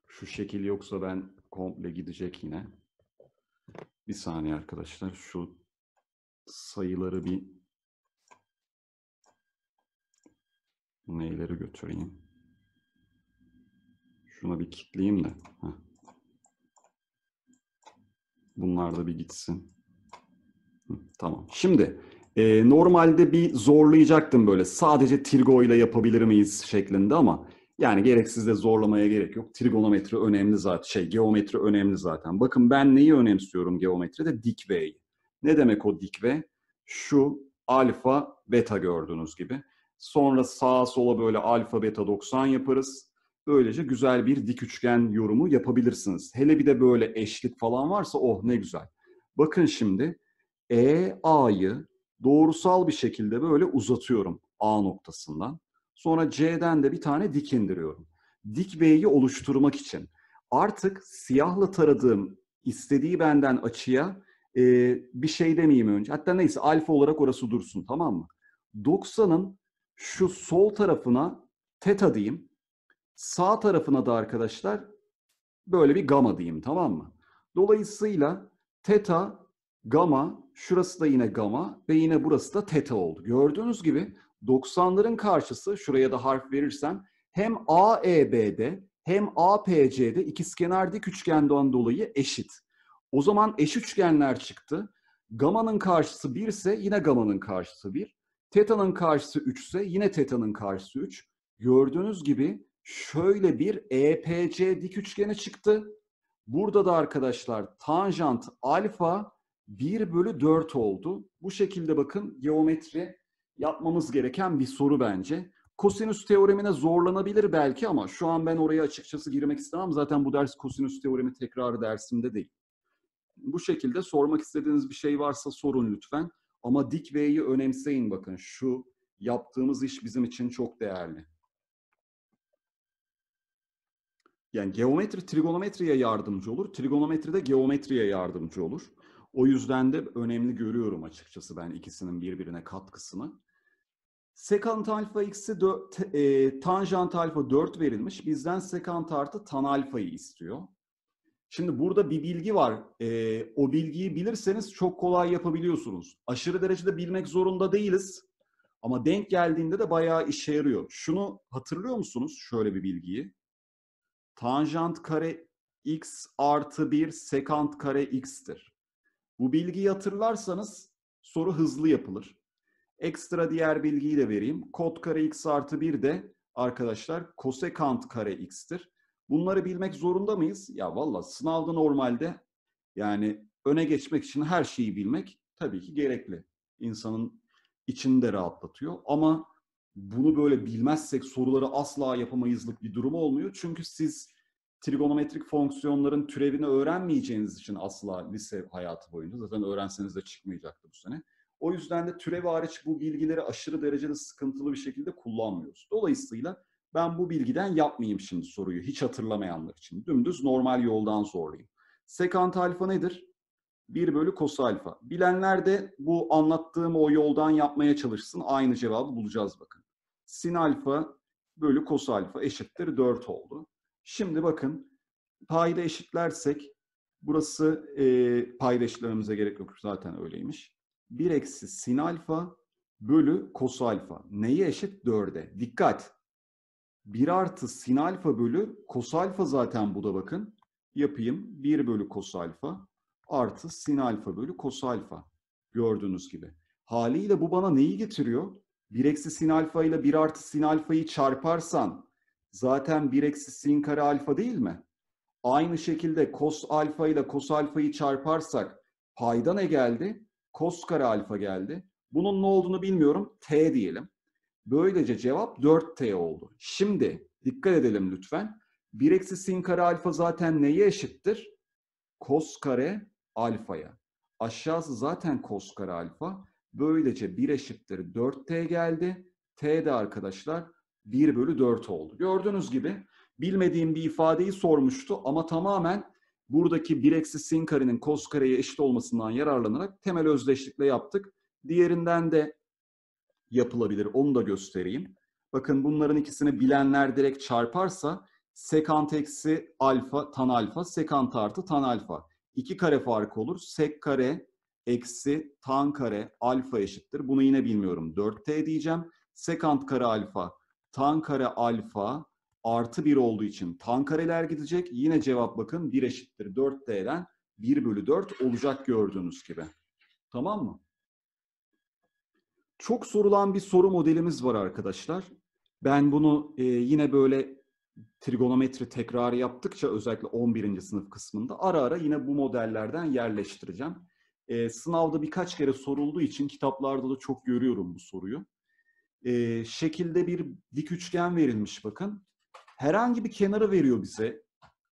Şu şekil yoksa ben komple gidecek yine. Bir saniye arkadaşlar. Şu sayıları bir Bunu götüreyim. Şuna bir kitleyeyim de. Heh. Bunlar da bir gitsin. Hı, tamam. Şimdi e, normalde bir zorlayacaktım böyle. Sadece trigo ile yapabilir miyiz şeklinde ama yani gereksiz de zorlamaya gerek yok. Trigonometri önemli zaten. Şey, geometri önemli zaten. Bakın ben neyi önemsiyorum geometride? Dik V'yi. Ne demek o dik V? Şu alfa, beta gördüğünüz gibi. Sonra sağa sola böyle alfa beta 90 yaparız. Böylece güzel bir dik üçgen yorumu yapabilirsiniz. Hele bir de böyle eşlik falan varsa oh ne güzel. Bakın şimdi E, A'yı doğrusal bir şekilde böyle uzatıyorum A noktasından. Sonra C'den de bir tane dik indiriyorum. Dik B'yi oluşturmak için. Artık siyahla taradığım istediği benden açıya e, bir şey demeyeyim önce. Hatta neyse alfa olarak orası dursun tamam mı? 90'ın şu sol tarafına teta diyeyim. Sağ tarafına da arkadaşlar böyle bir gama diyeyim tamam mı? Dolayısıyla teta, gama, şurası da yine gama ve yine burası da teta oldu. Gördüğünüz gibi 90'ların karşısı şuraya da harf verirsem hem AEB'de hem APC'de ikizkenar dik üçgenden dolayı eşit. O zaman eş üçgenler çıktı. Gama'nın karşısı 1 ise yine gama'nın karşısı 1. Teta'nın karşısı 3 ise yine teta'nın karşısı 3. Gördüğünüz gibi şöyle bir EPC dik üçgeni çıktı. Burada da arkadaşlar tanjant alfa 1 bölü 4 oldu. Bu şekilde bakın geometri yapmamız gereken bir soru bence. Kosinüs teoremine zorlanabilir belki ama şu an ben oraya açıkçası girmek istemem. Zaten bu ders kosinüs teoremi tekrarı dersimde değil. Bu şekilde sormak istediğiniz bir şey varsa sorun lütfen. Ama dik V'yi önemseyin bakın. Şu yaptığımız iş bizim için çok değerli. Yani geometri trigonometriye yardımcı olur. Trigonometri de geometriye yardımcı olur. O yüzden de önemli görüyorum açıkçası ben ikisinin birbirine katkısını. Sekant alfa x'i e, tanjant alfa 4 verilmiş. Bizden sekant artı tan alfayı istiyor. Şimdi burada bir bilgi var. E, o bilgiyi bilirseniz çok kolay yapabiliyorsunuz. Aşırı derecede bilmek zorunda değiliz. Ama denk geldiğinde de bayağı işe yarıyor. Şunu hatırlıyor musunuz? Şöyle bir bilgiyi. Tanjant kare x artı 1 sekant kare x'tir. Bu bilgiyi hatırlarsanız soru hızlı yapılır. Ekstra diğer bilgiyi de vereyim. Kot kare x artı 1 de arkadaşlar kosekant kare x'tir. Bunları bilmek zorunda mıyız? Ya valla sınavda normalde yani öne geçmek için her şeyi bilmek tabii ki gerekli. İnsanın içini de rahatlatıyor ama bunu böyle bilmezsek soruları asla yapamayızlık bir durumu olmuyor. Çünkü siz trigonometrik fonksiyonların türevini öğrenmeyeceğiniz için asla lise hayatı boyunca zaten öğrenseniz de çıkmayacaktı bu sene. O yüzden de türev hariç bu bilgileri aşırı derecede sıkıntılı bir şekilde kullanmıyoruz. Dolayısıyla ben bu bilgiden yapmayayım şimdi soruyu hiç hatırlamayanlar için. Dümdüz normal yoldan sorayım. Sekant alfa nedir? 1 bölü kos alfa. Bilenler de bu anlattığım o yoldan yapmaya çalışsın. Aynı cevabı bulacağız bakın. Sin alfa bölü kos alfa eşittir 4 oldu. Şimdi bakın payda eşitlersek burası e, payda eşitlememize gerek yok zaten öyleymiş. 1 eksi sin alfa bölü kos alfa. Neye eşit? 4'e. Dikkat! 1 artı sin alfa bölü kos alfa zaten bu da bakın. Yapayım 1 bölü kos alfa artı sin alfa bölü kos alfa. Gördüğünüz gibi. Haliyle bu bana neyi getiriyor? 1 eksi sin alfa ile 1 artı sin alfayı çarparsan zaten 1 eksi sin kare alfa değil mi? Aynı şekilde kos alfa ile kos alfayı çarparsak payda ne geldi? Kos kare alfa geldi. Bunun ne olduğunu bilmiyorum. T diyelim. Böylece cevap 4T oldu. Şimdi dikkat edelim lütfen. 1 eksi sin kare alfa zaten neye eşittir? Kos kare alfaya. Aşağısı zaten kos kare alfa. Böylece 1 eşittir 4T geldi. T de arkadaşlar 1 bölü 4 oldu. Gördüğünüz gibi bilmediğim bir ifadeyi sormuştu ama tamamen buradaki 1 eksi sin karenin kos kareye eşit olmasından yararlanarak temel özdeşlikle yaptık. Diğerinden de yapılabilir. Onu da göstereyim. Bakın bunların ikisini bilenler direkt çarparsa sekant eksi alfa tan alfa sekant artı tan alfa. 2 kare farkı olur. Sek kare eksi tan kare alfa eşittir. Bunu yine bilmiyorum. 4t diyeceğim. Sekant kare alfa tan kare alfa artı 1 olduğu için tan kareler gidecek. Yine cevap bakın 1 eşittir 4t'den 1 bölü 4 olacak gördüğünüz gibi. Tamam mı? Çok sorulan bir soru modelimiz var arkadaşlar. Ben bunu e, yine böyle trigonometri tekrarı yaptıkça özellikle 11. sınıf kısmında ara ara yine bu modellerden yerleştireceğim. E, sınavda birkaç kere sorulduğu için kitaplarda da çok görüyorum bu soruyu. E, şekilde bir dik üçgen verilmiş bakın. Herhangi bir kenarı veriyor bize.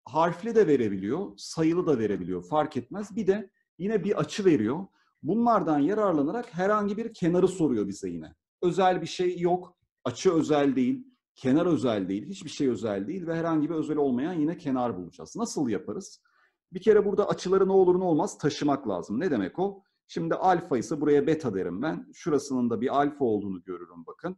Harfli de verebiliyor, sayılı da verebiliyor fark etmez. Bir de yine bir açı veriyor. Bunlardan yararlanarak herhangi bir kenarı soruyor bize yine. Özel bir şey yok. Açı özel değil. Kenar özel değil. Hiçbir şey özel değil ve herhangi bir özel olmayan yine kenar bulacağız. Nasıl yaparız? Bir kere burada açıları ne olur ne olmaz taşımak lazım. Ne demek o? Şimdi alfa ise buraya beta derim ben. Şurasının da bir alfa olduğunu görürüm bakın.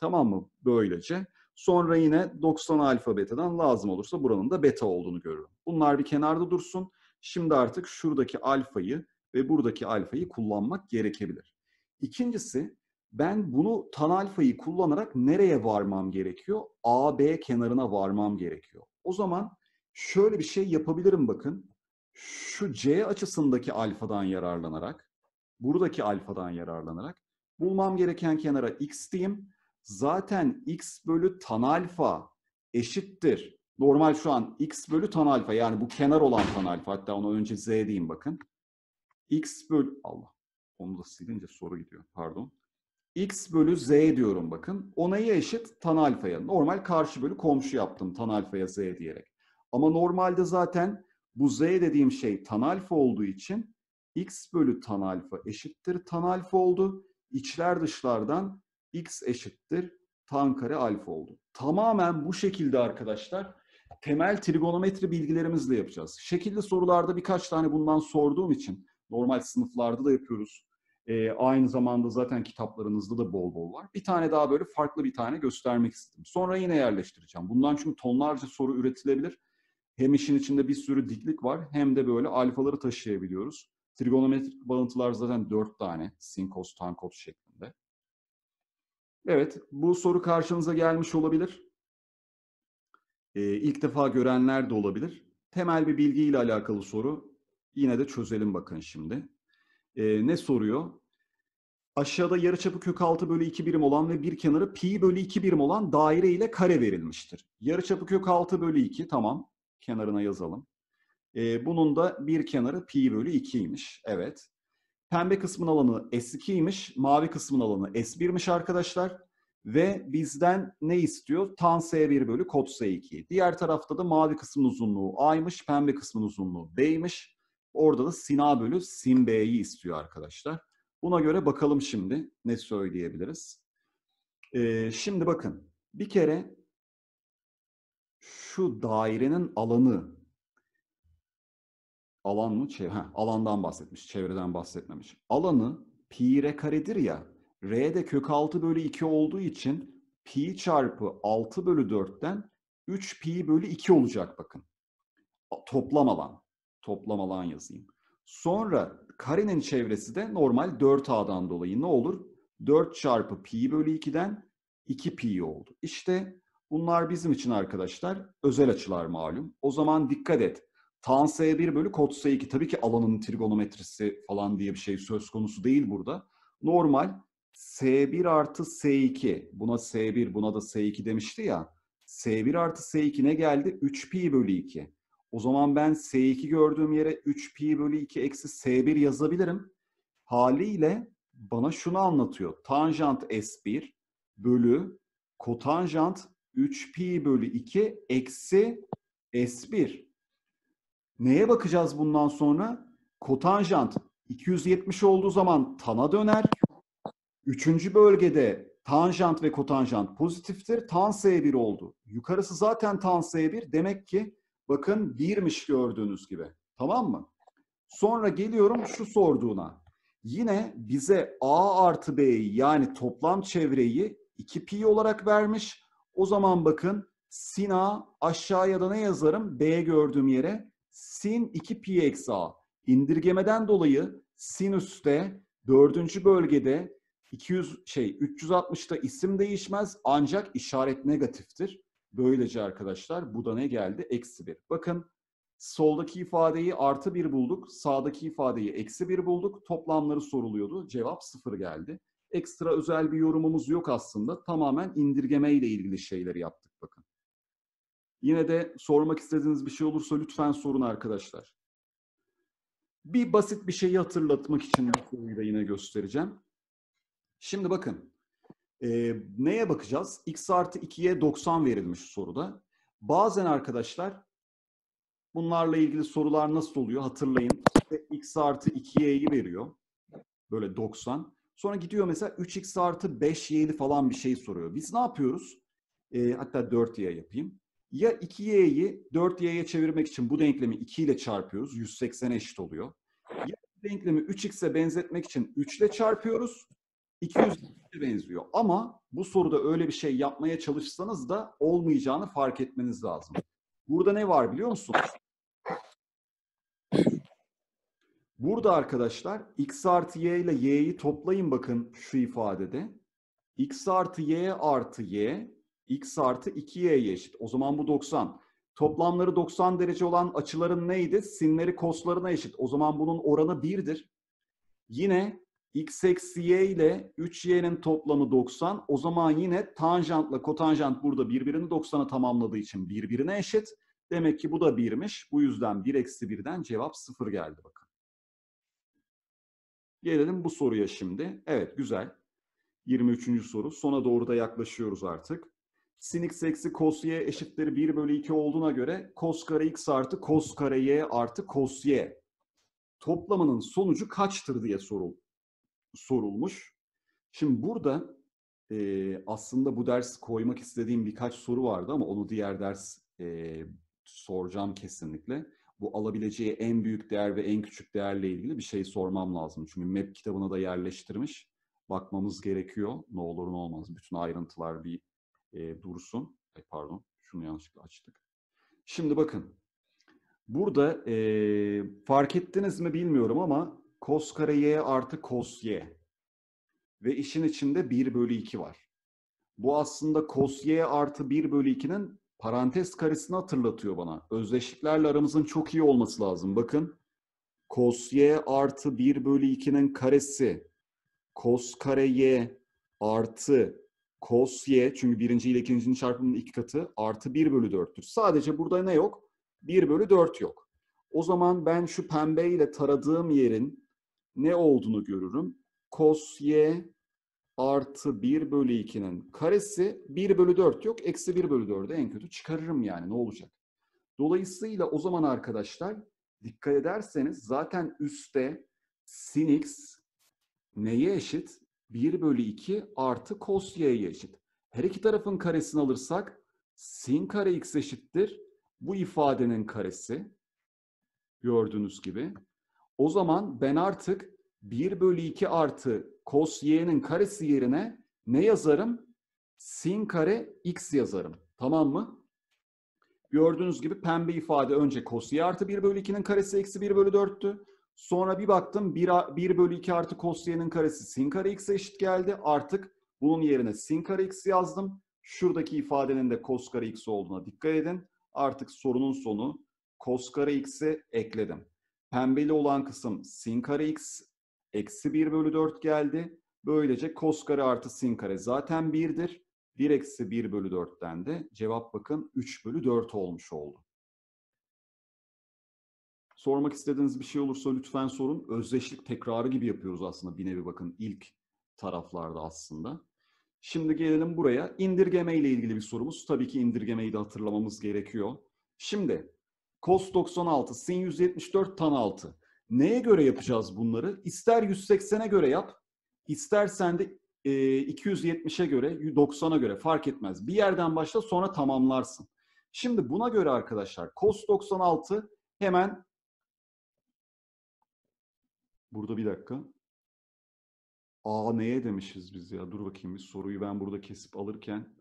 Tamam mı? Böylece. Sonra yine 90 alfa betadan lazım olursa buranın da beta olduğunu görürüm. Bunlar bir kenarda dursun. Şimdi artık şuradaki alfayı ve buradaki alfayı kullanmak gerekebilir. İkincisi ben bunu tan alfayı kullanarak nereye varmam gerekiyor? AB kenarına varmam gerekiyor. O zaman şöyle bir şey yapabilirim bakın. Şu C açısındaki alfadan yararlanarak, buradaki alfadan yararlanarak bulmam gereken kenara x diyeyim. Zaten x bölü tan alfa eşittir. Normal şu an x bölü tan alfa yani bu kenar olan tan alfa hatta onu önce z diyeyim bakın x bölü Allah. Onu da silince soru gidiyor. Pardon. x bölü z diyorum bakın. Onayı eşit tan alfaya. Normal karşı bölü komşu yaptım tan alfaya z diyerek. Ama normalde zaten bu z dediğim şey tan alfa olduğu için x bölü tan alfa eşittir tan alfa oldu. İçler dışlardan x eşittir tan kare alfa oldu. Tamamen bu şekilde arkadaşlar temel trigonometri bilgilerimizle yapacağız. Şekilli sorularda birkaç tane bundan sorduğum için normal sınıflarda da yapıyoruz. E, aynı zamanda zaten kitaplarınızda da bol bol var. Bir tane daha böyle farklı bir tane göstermek istedim. Sonra yine yerleştireceğim. Bundan çünkü tonlarca soru üretilebilir. Hem işin içinde bir sürü diklik var hem de böyle alfaları taşıyabiliyoruz. Trigonometrik bağıntılar zaten dört tane. sin, tan, tankos şeklinde. Evet, bu soru karşınıza gelmiş olabilir. Ee, ilk defa görenler de olabilir. Temel bir bilgi ile alakalı soru. Yine de çözelim bakın şimdi. E, ne soruyor? Aşağıda yarıçapı kök 6 bölü 2 birim olan ve bir kenarı pi bölü 2 birim olan daire ile kare verilmiştir. Yarıçapı kök 6 bölü 2 tamam. Kenarına yazalım. E, bunun da bir kenarı pi bölü 2'ymiş. Evet. Pembe kısmın alanı S2'ymiş. Mavi kısmın alanı S1'miş arkadaşlar. Ve bizden ne istiyor? Tan S1 bölü kod S2. Diğer tarafta da mavi kısmın uzunluğu A'ymış. Pembe kısmın uzunluğu B'ymiş. Orada da sin a bölü Sin B'yi istiyor arkadaşlar. Buna göre bakalım şimdi ne söyleyebiliriz. Ee, şimdi bakın bir kere şu dairenin alanı alan mı? Çevre, heh, alandan bahsetmiş. Çevreden bahsetmemiş. Alanı pi r karedir ya. R de kök 6 bölü 2 olduğu için pi çarpı 6 bölü 4'ten 3 pi bölü 2 olacak bakın. Toplam alan. Toplam alan yazayım. Sonra karenin çevresi de normal 4A'dan dolayı ne olur? 4 çarpı pi bölü 2'den 2 pi oldu. İşte bunlar bizim için arkadaşlar özel açılar malum. O zaman dikkat et. Tan S1 bölü kot S2 tabii ki alanın trigonometrisi falan diye bir şey söz konusu değil burada. Normal S1 artı S2 buna S1 buna da S2 demişti ya. S1 artı S2 ne geldi? 3 pi bölü 2. O zaman ben S2 gördüğüm yere 3pi bölü 2 eksi S1 yazabilirim. Haliyle bana şunu anlatıyor. Tanjant S1 bölü kotanjant 3pi bölü 2 eksi S1. Neye bakacağız bundan sonra? Kotanjant 270 olduğu zaman tana döner. Üçüncü bölgede tanjant ve kotanjant pozitiftir. Tan S1 oldu. Yukarısı zaten tan S1. Demek ki Bakın birmiş gördüğünüz gibi. Tamam mı? Sonra geliyorum şu sorduğuna. Yine bize A artı B'yi yani toplam çevreyi 2 pi olarak vermiş. O zaman bakın sin A aşağıya da ne yazarım? B gördüğüm yere sin 2 pi eksi A. İndirgemeden dolayı sinüste dördüncü bölgede 200 şey 360'ta isim değişmez ancak işaret negatiftir. Böylece arkadaşlar bu da ne geldi? Eksi 1. Bakın soldaki ifadeyi artı 1 bulduk. Sağdaki ifadeyi eksi 1 bulduk. Toplamları soruluyordu. Cevap 0 geldi. Ekstra özel bir yorumumuz yok aslında. Tamamen indirgeme ile ilgili şeyleri yaptık bakın. Yine de sormak istediğiniz bir şey olursa lütfen sorun arkadaşlar. Bir basit bir şeyi hatırlatmak için bir soruyu da yine göstereceğim. Şimdi bakın e, neye bakacağız? X artı 2'ye 90 verilmiş soruda. Bazen arkadaşlar bunlarla ilgili sorular nasıl oluyor hatırlayın. İşte X artı 2y'yi veriyor. Böyle 90. Sonra gidiyor mesela 3x artı 5y'li falan bir şey soruyor. Biz ne yapıyoruz? E, hatta 4y yapayım. Ya 2y'yi 4y'ye çevirmek için bu denklemi 2 ile çarpıyoruz. 180 eşit oluyor. Ya denklemi 3x'e benzetmek için 3 ile çarpıyoruz. 200'e benziyor. Ama bu soruda öyle bir şey yapmaya çalışsanız da olmayacağını fark etmeniz lazım. Burada ne var biliyor musunuz? Burada arkadaşlar x artı y ile y'yi toplayın bakın şu ifadede. x artı y artı y, x artı 2 y eşit. O zaman bu 90. Toplamları 90 derece olan açıların neydi? Sinleri koslarına eşit. O zaman bunun oranı 1'dir. Yine x eksi y ile 3y'nin toplamı 90. O zaman yine tanjantla kotanjant burada birbirini 90'a tamamladığı için birbirine eşit. Demek ki bu da 1'miş. Bu yüzden 1 eksi 1'den cevap 0 geldi bakın. Gelelim bu soruya şimdi. Evet güzel. 23. soru. Sona doğru da yaklaşıyoruz artık. Sin x eksi cos y eşittir 1 bölü 2 olduğuna göre cos kare x artı cos kare y artı cos y toplamının sonucu kaçtır diye soruldu sorulmuş. Şimdi burada e, aslında bu ders koymak istediğim birkaç soru vardı ama onu diğer ders e, soracağım kesinlikle. Bu alabileceği en büyük değer ve en küçük değerle ilgili bir şey sormam lazım. Çünkü MEP kitabına da yerleştirmiş. Bakmamız gerekiyor. Ne olur ne olmaz. Bütün ayrıntılar bir e, dursun. Ay, pardon, şunu yanlışlıkla açtık. Şimdi bakın. Burada e, fark ettiniz mi bilmiyorum ama Kos kare y artı kos y. Ve işin içinde 1 bölü 2 var. Bu aslında kos y artı 1 bölü 2'nin parantez karesini hatırlatıyor bana. Özdeşliklerle aramızın çok iyi olması lazım. Bakın kos y artı 1 bölü 2'nin karesi kos kare y artı kos y çünkü birinci ile ikincinin çarpımının iki katı artı 1 bölü 4'tür. Sadece burada ne yok? 1 bölü 4 yok. O zaman ben şu pembeyle taradığım yerin ne olduğunu görürüm. Cos y artı 1 bölü 2'nin karesi 1 bölü 4 yok. Eksi 1 bölü 4'ü en kötü çıkarırım yani ne olacak. Dolayısıyla o zaman arkadaşlar dikkat ederseniz zaten üstte sin x neye eşit? 1 bölü 2 artı cos y'ye eşit. Her iki tarafın karesini alırsak sin kare x eşittir. Bu ifadenin karesi gördüğünüz gibi o zaman ben artık 1 bölü 2 artı cos y'nin karesi yerine ne yazarım? Sin kare x yazarım. Tamam mı? Gördüğünüz gibi pembe ifade önce cos y artı 1 bölü 2'nin karesi eksi 1 bölü 4'tü. Sonra bir baktım 1, 1 bölü 2 artı cos y'nin karesi sin kare x'e eşit geldi. Artık bunun yerine sin kare x yazdım. Şuradaki ifadenin de cos kare x olduğuna dikkat edin. Artık sorunun sonu cos kare x'i ekledim. Pembeli olan kısım sin kare x eksi 1 bölü 4 geldi. Böylece kos kare artı sin kare zaten 1'dir. 1 eksi 1 bölü 4'ten de cevap bakın 3 bölü 4 olmuş oldu. Sormak istediğiniz bir şey olursa lütfen sorun. Özdeşlik tekrarı gibi yapıyoruz aslında bir nevi bakın ilk taraflarda aslında. Şimdi gelelim buraya. İndirgeme ile ilgili bir sorumuz. Tabii ki indirgemeyi de hatırlamamız gerekiyor. Şimdi COS 96, SIN 174, TAN 6. Neye göre yapacağız bunları? İster 180'e göre yap, istersen de 270'e göre, 90'a göre fark etmez. Bir yerden başla sonra tamamlarsın. Şimdi buna göre arkadaşlar COS 96 hemen burada bir dakika. A neye demişiz biz ya? Dur bakayım bir soruyu ben burada kesip alırken.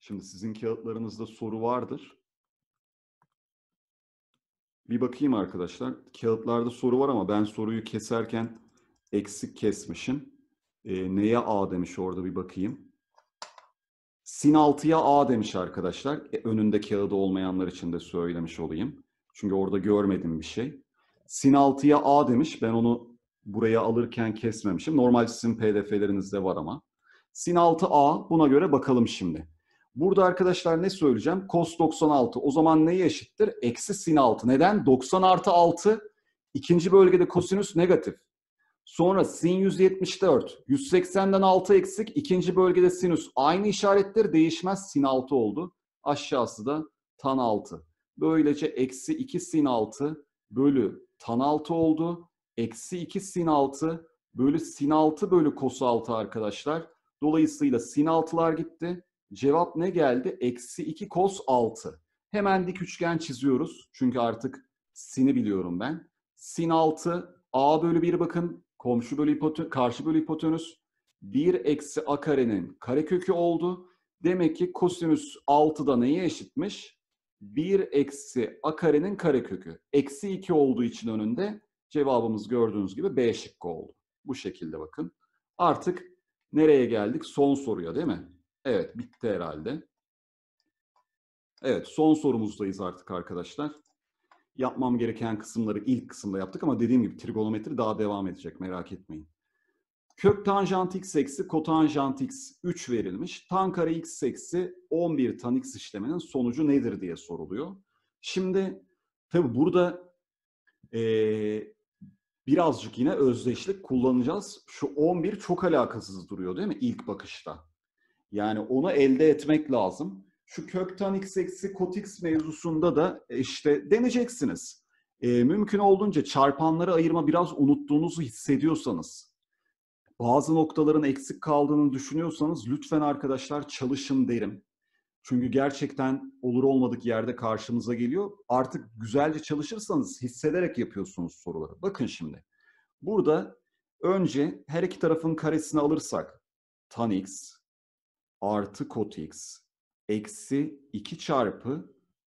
Şimdi sizin kağıtlarınızda soru vardır. Bir bakayım arkadaşlar. Kağıtlarda soru var ama ben soruyu keserken eksik kesmişim. E, neye A demiş orada bir bakayım. Sin 6'ya A demiş arkadaşlar. E, önünde kağıdı olmayanlar için de söylemiş olayım. Çünkü orada görmedim bir şey. Sin 6'ya A demiş. Ben onu buraya alırken kesmemişim. Normal sizin pdf'lerinizde var ama. Sin 6A buna göre bakalım şimdi. Burada arkadaşlar ne söyleyeceğim? Cos 96. O zaman neye eşittir? Eksi sin 6. Neden? 90 artı 6. ikinci bölgede kosinüs negatif. Sonra sin 174. 180'den 6 eksik. ikinci bölgede sinüs aynı işarettir. Değişmez. Sin 6 oldu. Aşağısı da tan 6. Böylece eksi 2 sin 6 bölü tan 6 oldu. Eksi 2 sin 6 bölü sin 6 bölü kos 6 arkadaşlar. Dolayısıyla sin 6'lar gitti. Cevap ne geldi? Eksi 2 kos 6. Hemen dik üçgen çiziyoruz. Çünkü artık sin'i biliyorum ben. Sin 6, a bölü 1 bakın. Komşu bölü hipotenüs, karşı bölü hipotenüs. 1 eksi a karenin karekökü oldu. Demek ki kosinüs 6'da neye eşitmiş? 1 eksi a karenin karekökü. Eksi 2 olduğu için önünde cevabımız gördüğünüz gibi B şıkkı oldu. Bu şekilde bakın. Artık nereye geldik? Son soruya değil mi? Evet bitti herhalde. Evet son sorumuzdayız artık arkadaşlar. Yapmam gereken kısımları ilk kısımda yaptık ama dediğim gibi trigonometri daha devam edecek merak etmeyin. Kök tanjant x eksi kotanjant x 3 verilmiş. Tan kare x eksi 11 tan x işleminin sonucu nedir diye soruluyor. Şimdi tabii burada e, birazcık yine özdeşlik kullanacağız. Şu 11 çok alakasız duruyor değil mi ilk bakışta? Yani onu elde etmek lazım. Şu kökten x eksi kot x mevzusunda da e, işte deneyeceksiniz. E, mümkün olduğunca çarpanları ayırma biraz unuttuğunuzu hissediyorsanız, bazı noktaların eksik kaldığını düşünüyorsanız lütfen arkadaşlar çalışın derim. Çünkü gerçekten olur olmadık yerde karşımıza geliyor. Artık güzelce çalışırsanız hissederek yapıyorsunuz soruları. Bakın şimdi. Burada önce her iki tarafın karesini alırsak tan x artı kot x eksi 2 çarpı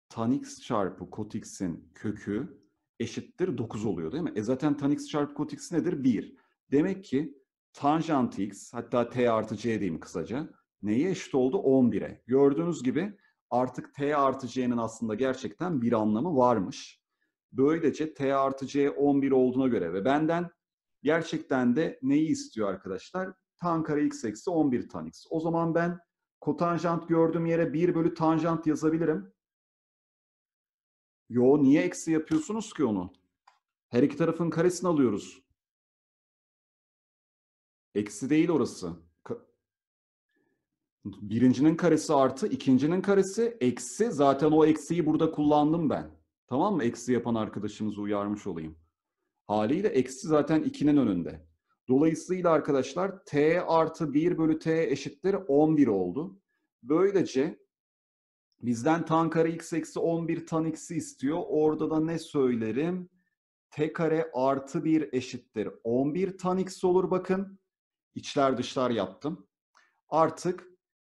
tan x çarpı kot x'in kökü eşittir 9 oluyor değil mi? E zaten tan x çarpı kot x nedir? 1. Demek ki tanjant x hatta t artı c diyeyim kısaca neye eşit oldu? 11'e. Gördüğünüz gibi artık t artı c'nin aslında gerçekten bir anlamı varmış. Böylece t artı c 11 olduğuna göre ve benden gerçekten de neyi istiyor arkadaşlar? tan kare x eksi 11 tan x. O zaman ben kotanjant gördüğüm yere 1 bölü tanjant yazabilirim. Yo niye eksi yapıyorsunuz ki onu? Her iki tarafın karesini alıyoruz. Eksi değil orası. Birincinin karesi artı, ikincinin karesi eksi. Zaten o eksiyi burada kullandım ben. Tamam mı? Eksi yapan arkadaşımızı uyarmış olayım. Haliyle eksi zaten 2'nin önünde. Dolayısıyla arkadaşlar t artı 1 bölü t eşittir 11 oldu. Böylece bizden tan kare x eksi 11 tan x'i istiyor. Orada da ne söylerim? t kare artı 1 eşittir 11 tan x olur bakın. İçler dışlar yaptım. Artık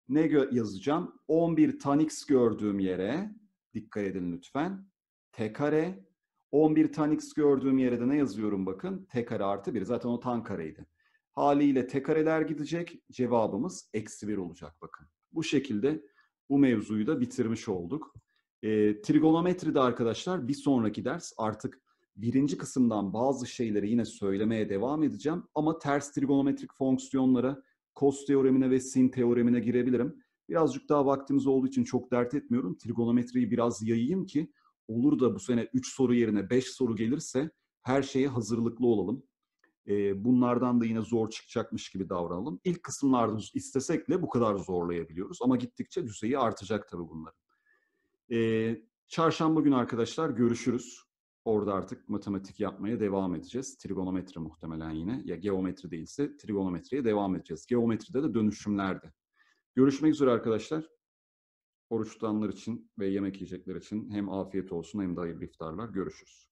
ne yazacağım? 11 tan x gördüğüm yere dikkat edin lütfen. t kare 11 tan x gördüğüm yere de ne yazıyorum bakın? T kare artı 1. Zaten o tan kareydi. Haliyle t kareler gidecek. Cevabımız eksi 1 olacak bakın. Bu şekilde bu mevzuyu da bitirmiş olduk. E, ee, de arkadaşlar bir sonraki ders artık birinci kısımdan bazı şeyleri yine söylemeye devam edeceğim. Ama ters trigonometrik fonksiyonlara, kos teoremine ve sin teoremine girebilirim. Birazcık daha vaktimiz olduğu için çok dert etmiyorum. Trigonometriyi biraz yayayım ki olur da bu sene 3 soru yerine 5 soru gelirse her şeye hazırlıklı olalım. bunlardan da yine zor çıkacakmış gibi davranalım. İlk kısımlarda istesek de bu kadar zorlayabiliyoruz. Ama gittikçe düzeyi artacak tabii bunların. çarşamba günü arkadaşlar görüşürüz. Orada artık matematik yapmaya devam edeceğiz. Trigonometri muhtemelen yine. Ya geometri değilse trigonometriye devam edeceğiz. Geometride de dönüşümlerde. Görüşmek üzere arkadaşlar. Oruç tutanlar için ve yemek yiyecekler için hem afiyet olsun hem de hayırlı iftarlar. Görüşürüz.